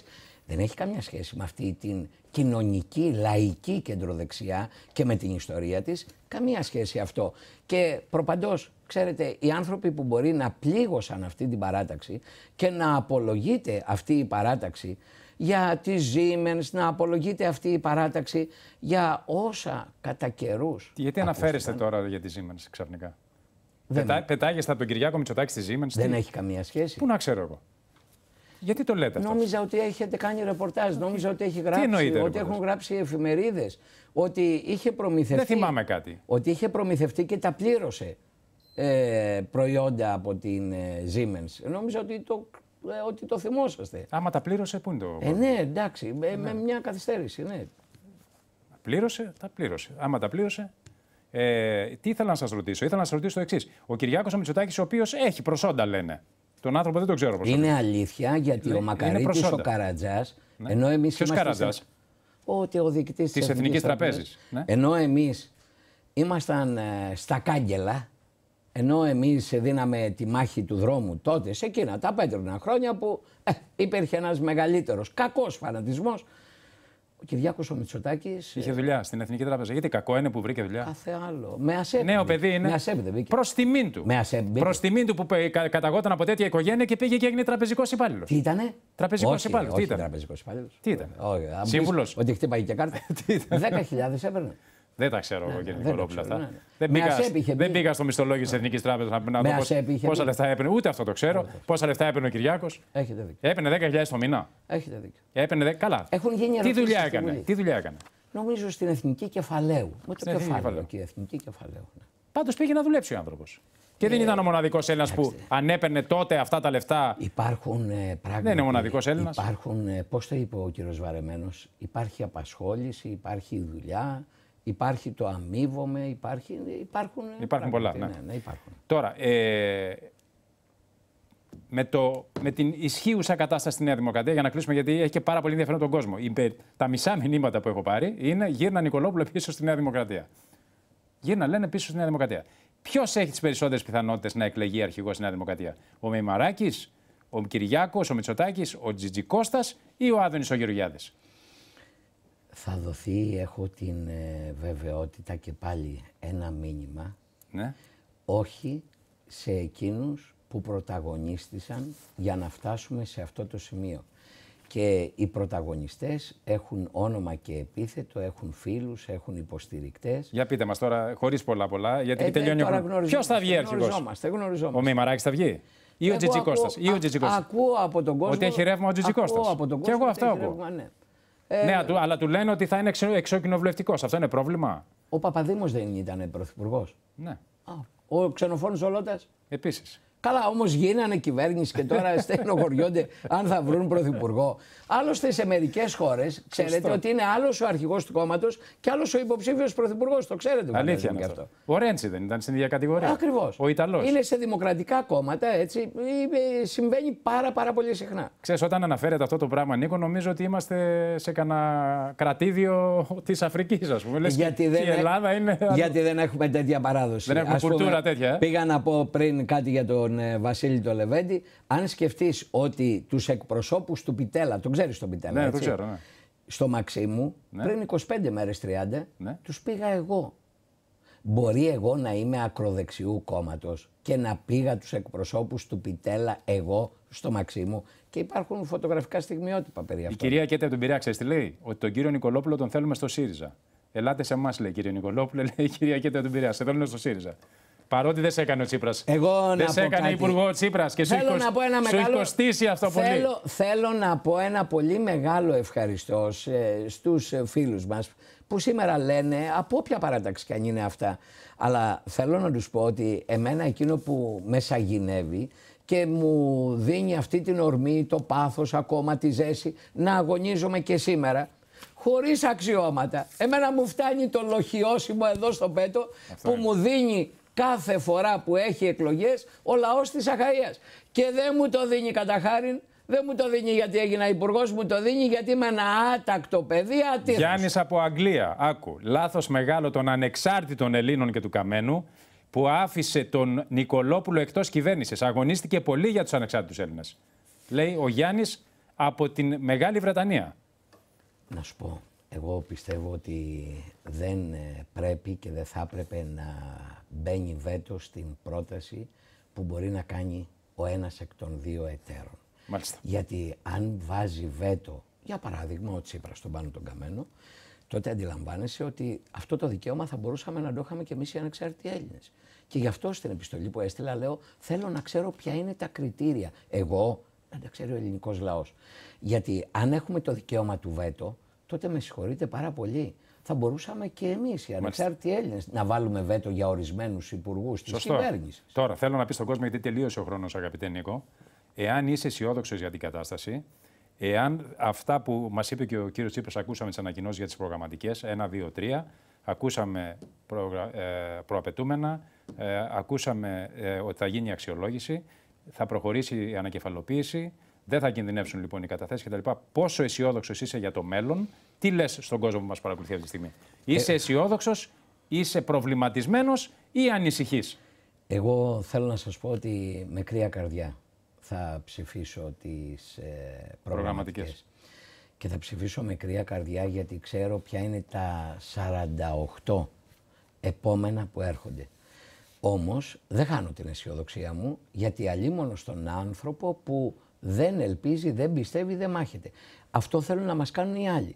Δεν έχει καμιά σχέση με αυτή την κοινωνική, λαϊκή κεντροδεξιά και με την ιστορία της. Καμία σχέση αυτό. Και προπαντός Ξέρετε, οι άνθρωποι που μπορεί να πλήγωσαν αυτή την παράταξη και να απολογείται αυτή η παράταξη για τη Siemens, να απολογείται αυτή η παράταξη για όσα κατά καιρούς. Γιατί αναφέρεστε τώρα για τη Siemens ξαφνικά. Δεν... Πετά, πετάγεστε από τον Κυριάκο Μητσοτάκη στη Siemens. Δεν έχει καμία σχέση. Πού να ξέρω εγώ. Γιατί το λέτε αυτό. Νόμιζα ότι έχετε κάνει ρεπορτάζ, νόμιζα ότι έχει γράψει, ότι έχουν γράψει εφημερίδες. Ότι είχε προμηθευτεί. Δεν θυμάμαι κάτι. Ότι είχε προμηθευτεί και τα πλήρωσε ε, προϊόντα από την ε, Siemens. Νομίζω ότι το, ε, ότι το θυμόσαστε. Άμα τα πλήρωσε, πού είναι το. Ε, ναι, εντάξει, με ναι. μια καθυστέρηση. Ναι. Πλήρωσε, τα πλήρωσε. Άμα τα πλήρωσε. Ε, τι ήθελα να σας ρωτήσω, ήθελα να σας ρωτήσω το εξής. Ο Κυριάκος Μητσοτάκης, ο οποίος έχει προσόντα, λένε. Τον άνθρωπο δεν τον ξέρω προσόντα. Είναι αλήθεια, γιατί ο Μακαρίτη ο Καρατζάς. Ναι. Ενώ Ποιο Καρατζά. Ότι ο διοικητής της Εθνική Τραπέζη. Ναι. Ενώ εμείς ήμασταν ε, στα κάγκελα ενώ εμείς δίναμε τη μάχη του δρόμου τότε, σε εκείνα τα πέτρινα χρόνια που ε, υπήρχε ένας μεγαλύτερος, κακός φανατισμός ο Κυριάκος ο Μητσοτάκης. Ε, Είχε δουλειά στην Εθνική Τράπεζα. Γιατί κακό είναι που βρήκε δουλειά. Κάθε άλλο. Με ασέπτε. Νέο παιδί είναι. Με Προς τιμήν του. Με Προ τιμήν του που καταγόταν από τέτοια οικογένεια και πήγε και έγινε τραπεζικός υπάλληλος. Τι Τραπεζικό υπάλληλο. ήταν. Τραπεζικός υπάλληλος. Τι ήταν. Σύμβουλος. Ότι χτύπαγε και κάρτα. 10.000 έπαιρνε. Δεν τα ξέρω εγώ, ναι, ναι, κύριε Νικολόπουλο. Αυτά. Ναι, δεν, πήγα, δεν πήγα στο μισθολόγιο της Εθνικής Τράπεζας να πω πόσα λεφτά έπαιρνε. Ούτε αυτό το ξέρω. Πόσα λεφτά έπαιρνε ο Κυριάκος. Έχετε δίκιο. Έπαιρνε 10.000 το μήνα. Έχετε δίκιο. Έπαιρνε 10. Καλά. Έχουν γίνει Τι δουλειά έκανε. Τι δουλειά έκανε. Νομίζω στην Εθνική Κεφαλαίου. Με το κεφάλαιο. Και Εθνική Κεφαλαίου. Πάντως πήγε να δουλέψει ο άνθρωπος. Και δεν ε, ήταν ο μοναδικός Έλληνας που αν έπαιρνε τότε αυτά τα λεφτά. Υπάρχουν ε, πράγματα. Δεν είναι ο μοναδικός Έλληνας. Υπάρχουν, ε, πώς το είπε ο κύριος Βαρεμένος, υπάρχει απασχόληση, υπάρχει δουλειά. Υπάρχει το αμείβομαι, υπάρχει, υπάρχουν. Υπάρχουν πράγματα, πολλά. Ναι. Ναι, ναι. υπάρχουν. Τώρα, ε, με, το, με την ισχύουσα κατάσταση στη Νέα Δημοκρατία, για να κλείσουμε, γιατί έχει και πάρα πολύ ενδιαφέρον τον κόσμο. Η, τα μισά μηνύματα που έχω πάρει είναι γύρνα Νικολόπουλο πίσω στη Νέα Δημοκρατία. Γύρνα λένε πίσω στη Νέα Δημοκρατία. Ποιος έχει τις περισσότερες πιθανότητες να εκλεγεί αρχηγός στη Νέα Δημοκρατία, Ο Μημαράκης, ο Κυριάκος, ο Μητσοτάκης, ο Τζιτζικώστας ή ο Άδωνης ο Γεωργιάδης θα δοθεί, έχω την ε, βεβαιότητα και πάλι ένα μήνυμα. Ναι. Όχι σε εκείνους που πρωταγωνίστησαν για να φτάσουμε σε αυτό το σημείο. Και οι πρωταγωνιστές έχουν όνομα και επίθετο, έχουν φίλους, έχουν υποστηρικτές. Για πείτε μας τώρα, χωρίς πολλά πολλά, γιατί ε, ε τελειώνει τώρα ο γνωριζόμαστε, Ποιος θα βγει αρχικός. Γνωριζόμαστε, γνωριζόμαστε. Ο Μημαράκης θα βγει. Ή ο Τζιτζικώστας. Ακούω, ακούω από τον κόσμο. Ότι έχει ρεύμα ο Τζιτζικώστας. Και εγώ αυτό ακούω. Ναι. Ε, ναι, αλλά του λένε ότι θα είναι εξω, Αυτό είναι πρόβλημα. Ο Παπαδήμος δεν ήταν πρωθυπουργός. Ναι. ο ξενοφόνο Ολότας. Επίσης. Καλά, όμως γίνανε κυβέρνηση και τώρα στενοχωριόνται αν θα βρουν πρωθυπουργό. Άλλωστε, σε μερικές χώρες ξέρετε ότι είναι άλλος ο αρχηγός του κόμματος και άλλος ο υποψήφιος πρωθυπουργός. Το ξέρετε Αλήθεια είναι αυτό. Ο Ρέντσι δεν ήταν στην ίδια κατηγορία. Ακριβώς. Ο Ιταλός. Είναι σε δημοκρατικά κόμματα, έτσι. Ε, συμβαίνει πάρα, πάρα πολύ συχνά. Ξέρετε, όταν αναφέρεται αυτό το πράγμα, Νίκο, νομίζω ότι είμαστε σε κανένα κρατήδιο της Αφρικής, ας πούμε. γιατί, η Ελλάδα είναι... Ε, γιατί δεν έχουμε τέτοια παράδοση. Δεν έχουμε κουλτούρα τέτοια. Ε. Πήγα να πω πριν κάτι για το τον ε, Βασίλη τον Λεβέντη, αν σκεφτείς ότι τους εκπροσώπους του Πιτέλα, τον ξέρεις τον Πιτέλα. Ναι, έτσι, το ξέρω, ναι. Στο Μαξίμου, ναι. πριν 25 μέρε 30, ναι. τους πήγα εγώ. Μπορεί εγώ να είμαι ακροδεξιού κόμματος και να πήγα τους εκπροσώπους του Πιτέλα εγώ στο Μαξίμου. Και υπάρχουν φωτογραφικά στιγμιότυπα περί αυτού. Η κυρία Κέτα από τον Πειραιά, τι λέει, ότι τον κύριο Νικολόπουλο τον θέλουμε στο ΣΥΡΙΖΑ. Ελάτε σε εμάς, λέει κύριε Νικολόπουλο, λέει η κυρία Κέτα τον Πειραιά. Σε θέλουμε στο ΣΥΡΙΖΑ. Παρότι δεν σε έκανε ο Τσίπρας. Εγώ δεν να σε έκανε κάτι. υπουργός ο Τσίπρας και σου, έχει κοστίσει αυτό θέλω, πολύ. Θέλω, να πω ένα πολύ μεγάλο ευχαριστώ στους στους ε, φίλους μας που σήμερα λένε από όποια παράταξη κι αν είναι αυτά. Αλλά θέλω να τους πω ότι εμένα εκείνο που με σαγηνεύει και μου δίνει αυτή την ορμή, το πάθος ακόμα, τη ζέση, να αγωνίζομαι και σήμερα χωρίς αξιώματα. Εμένα μου φτάνει το λοχιώσιμο εδώ στο πέτο που μου δίνει κάθε φορά που έχει εκλογές ο λαός της Αχαΐας. Και δεν μου το δίνει κατά χάριν, δεν μου το δίνει γιατί έγινα υπουργός, μου το δίνει γιατί είμαι ένα άτακτο παιδί. Ατύχος. Γιάννης από Αγγλία, άκου, λάθος μεγάλο των ανεξάρτητων Ελλήνων και του Καμένου που άφησε τον Νικολόπουλο εκτός κυβέρνησης. Αγωνίστηκε πολύ για τους ανεξάρτητους Έλληνες. Λέει ο Γιάννης από την Μεγάλη Βρετανία. Να σου πω. Εγώ πιστεύω ότι δεν ε, πρέπει και δεν θα έπρεπε να μπαίνει βέτο στην πρόταση που μπορεί να κάνει ο ένας εκ των δύο εταίρων. Μάλιστα. Γιατί αν βάζει βέτο, για παράδειγμα ο Τσίπρας στον πάνω τον Καμένο, τότε αντιλαμβάνεσαι ότι αυτό το δικαίωμα θα μπορούσαμε να το είχαμε και εμείς οι ανεξάρτητοι Έλληνες. Και γι' αυτό στην επιστολή που έστειλα λέω θέλω να ξέρω ποια είναι τα κριτήρια. Εγώ να τα ξέρει ο ελληνικός λαός. Γιατί αν έχουμε το δικαίωμα του βέτο, τότε με συγχωρείτε πάρα πολύ. Θα μπορούσαμε και εμείς οι ανεξάρτητοι Έλληνες να βάλουμε βέτο για ορισμένους υπουργούς της κυβέρνησης. Τώρα θέλω να πεις στον κόσμο, γιατί τελείωσε ο χρόνος, αγαπητέ Νίκο. Εάν είσαι αισιόδοξο για την κατάσταση, εάν αυτά που μας είπε και ο κύριος Τσίπρας, ακούσαμε τις ανακοινώσεις για τις προγραμματικές, ένα, 2, 3, ακούσαμε προ, ε, προαπαιτούμενα, ε, ακούσαμε ε, ότι θα γίνει η αξιολόγηση, θα προχωρήσει η ανακεφαλοποίηση. Δεν θα κινδυνεύσουν λοιπόν οι καταθέσεις κτλ. Πόσο αισιόδοξος είσαι για το μέλλον, τι λες στον κόσμο που μας παρακολουθεί αυτή τη στιγμή. Είσαι ε, αισιόδοξος, είσαι προβληματισμένος ή ανησυχείς. Εγώ θέλω να σας πω ότι με κρύα καρδιά θα ψηφίσω τις ε, προγραμματικές. Και θα ψηφίσω με κρύα καρδιά γιατί ξέρω ποια είναι τα 48 επόμενα που έρχονται. Όμως δεν χάνω την αισιοδοξία μου γιατί αλλήμωνος στον άνθρωπο που δεν ελπίζει, δεν πιστεύει, δεν μάχεται. Αυτό θέλουν να μας κάνουν οι άλλοι.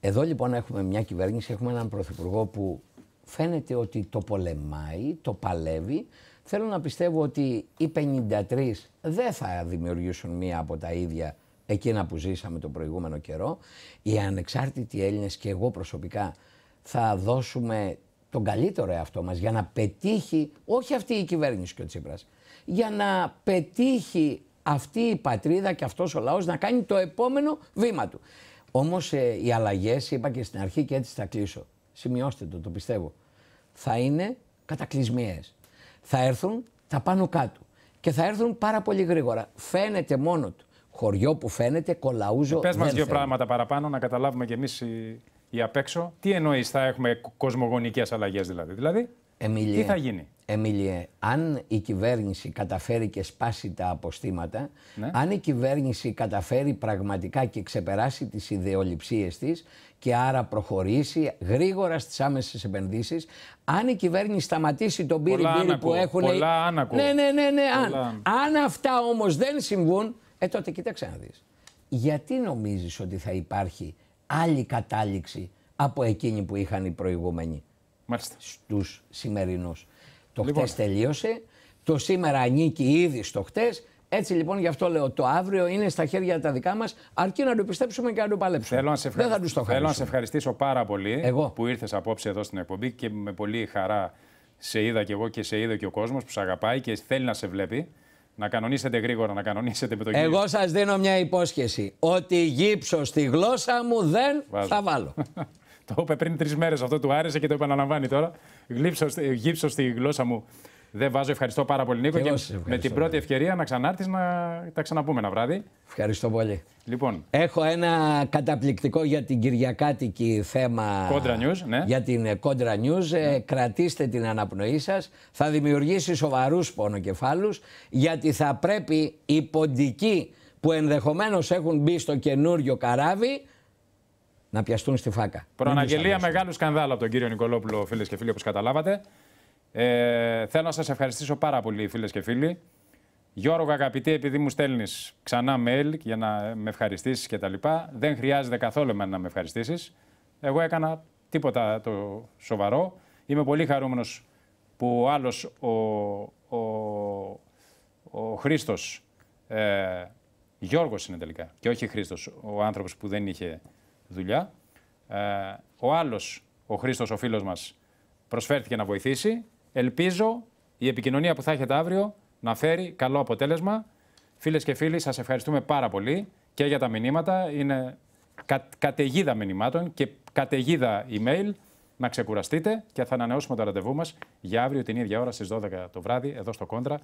Εδώ λοιπόν έχουμε μια κυβέρνηση, έχουμε έναν πρωθυπουργό που φαίνεται ότι το πολεμάει, το παλεύει. Θέλω να πιστεύω ότι οι 53 δεν θα δημιουργήσουν μία από τα ίδια εκείνα που ζήσαμε τον προηγούμενο καιρό. Οι ανεξάρτητοι Έλληνες και εγώ προσωπικά θα δώσουμε τον καλύτερο εαυτό μας για να πετύχει, όχι αυτή η κυβέρνηση και ο Τσίπρας, για να πετύχει αυτή η πατρίδα και αυτός ο λαός να κάνει το επόμενο βήμα του. Όμως ε, οι αλλαγές, είπα και στην αρχή και έτσι θα κλείσω, σημειώστε το, το πιστεύω, θα είναι κατακλυσμιές. Θα έρθουν τα πάνω κάτω και θα έρθουν πάρα πολύ γρήγορα. Φαίνεται μόνο του. Χωριό που φαίνεται, κολαούζο. Ε, πες μας δύο πράγματα παραπάνω να καταλάβουμε κι εμείς οι, οι απ' έξω. Τι εννοείς θα έχουμε κοσμογονικές αλλαγές δηλαδή. δηλαδή Τι θα γίνει. Εμίλιε, αν η κυβέρνηση καταφέρει και σπάσει τα αποστήματα, ναι. αν η κυβέρνηση καταφέρει πραγματικά και ξεπεράσει τις ιδεολειψίες της και άρα προχωρήσει γρήγορα στις άμεσες επενδύσεις, αν η κυβέρνηση σταματήσει τον πύρι που έχουν... Πολλά άνακο. Ναι, ναι, ναι, ναι, Αν, αυτά όμως δεν συμβούν, ε τότε κοίταξε να δεις. Γιατί νομίζεις ότι θα υπάρχει άλλη κατάληξη από εκείνη που είχαν οι προηγούμενοι Μάλιστα. στους σημερινούς. Το λοιπόν. χτες τελείωσε. Το σήμερα ανήκει ήδη στο χτες. Έτσι λοιπόν, γι' αυτό λέω: Το αύριο είναι στα χέρια τα δικά μας, αρκεί να το πιστέψουμε και να το παλέψουμε. Θέλω να σε, Δεν θα Θέλω να σε ευχαριστήσω πάρα πολύ που ήρθες απόψε εδώ στην εκπομπή και με πολύ χαρά σε είδα και εγώ και σε είδε και ο κόσμος που σε αγαπάει και θέλει να σε βλέπει. Να κανονίσετε γρήγορα, να κανονίσετε με το κύριο. Εγώ σας δίνω μια υπόσχεση: Ότι γύψω στη γλώσσα μου δεν θα βάλω. Το είπε πριν τρεις μέρες αυτό, του άρεσε και το επαναλαμβάνει τώρα. γύψω στη γλώσσα μου. Δεν βάζω. Ευχαριστώ πάρα πολύ, Νίκο. Και, με την πρώτη ευκαιρία να ξανάρθεις να τα ξαναπούμε ένα βράδυ. Ευχαριστώ πολύ. Λοιπόν. Έχω ένα καταπληκτικό για την Κυριακάτικη θέμα. Κόντρα News, ναι. Για την Κόντρα News. Ε, ναι. κρατήστε την αναπνοή σας. Θα δημιουργήσει σοβαρούς πονοκεφάλους, γιατί θα πρέπει οι ποντικοί που ενδεχομένως έχουν μπει στο καινούριο καράβι να πιαστούν στη φάκα. Προαναγγελία μεγάλου σκανδάλου από τον κύριο Νικολόπουλο, φίλες και φίλοι, όπως καταλάβατε. Ε, θέλω να σας ευχαριστήσω πάρα πολύ, φίλες και φίλοι. Γιώργο, αγαπητή, επειδή μου στέλνεις ξανά mail για να με ευχαριστήσεις κτλ., δεν χρειάζεται καθόλου εμένα να με ευχαριστήσεις. Εγώ έκανα τίποτα το σοβαρό. Είμαι πολύ χαρούμενος που ο άλλος, ο, ο, ο Χρήστος, ε, Γιώργος είναι τελικά, και όχι Χρήστος, ο άνθρωπος που δεν είχε δουλειά. Ε, ο άλλος, ο Χρήστος, ο φίλος μας, προσφέρθηκε να βοηθήσει. Ελπίζω η επικοινωνία που θα έχετε αύριο να φέρει καλό αποτέλεσμα. Φίλες και φίλοι, σας ευχαριστούμε πάρα πολύ και για τα μηνύματα. Είναι κα, καταιγίδα μηνυμάτων και καταιγίδα email. Να ξεκουραστείτε και θα ανανεώσουμε το ραντεβού μας για αύριο την ίδια ώρα στις 12 το βράδυ εδώ στο Κόντρα.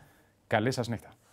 Καλή σας νύχτα.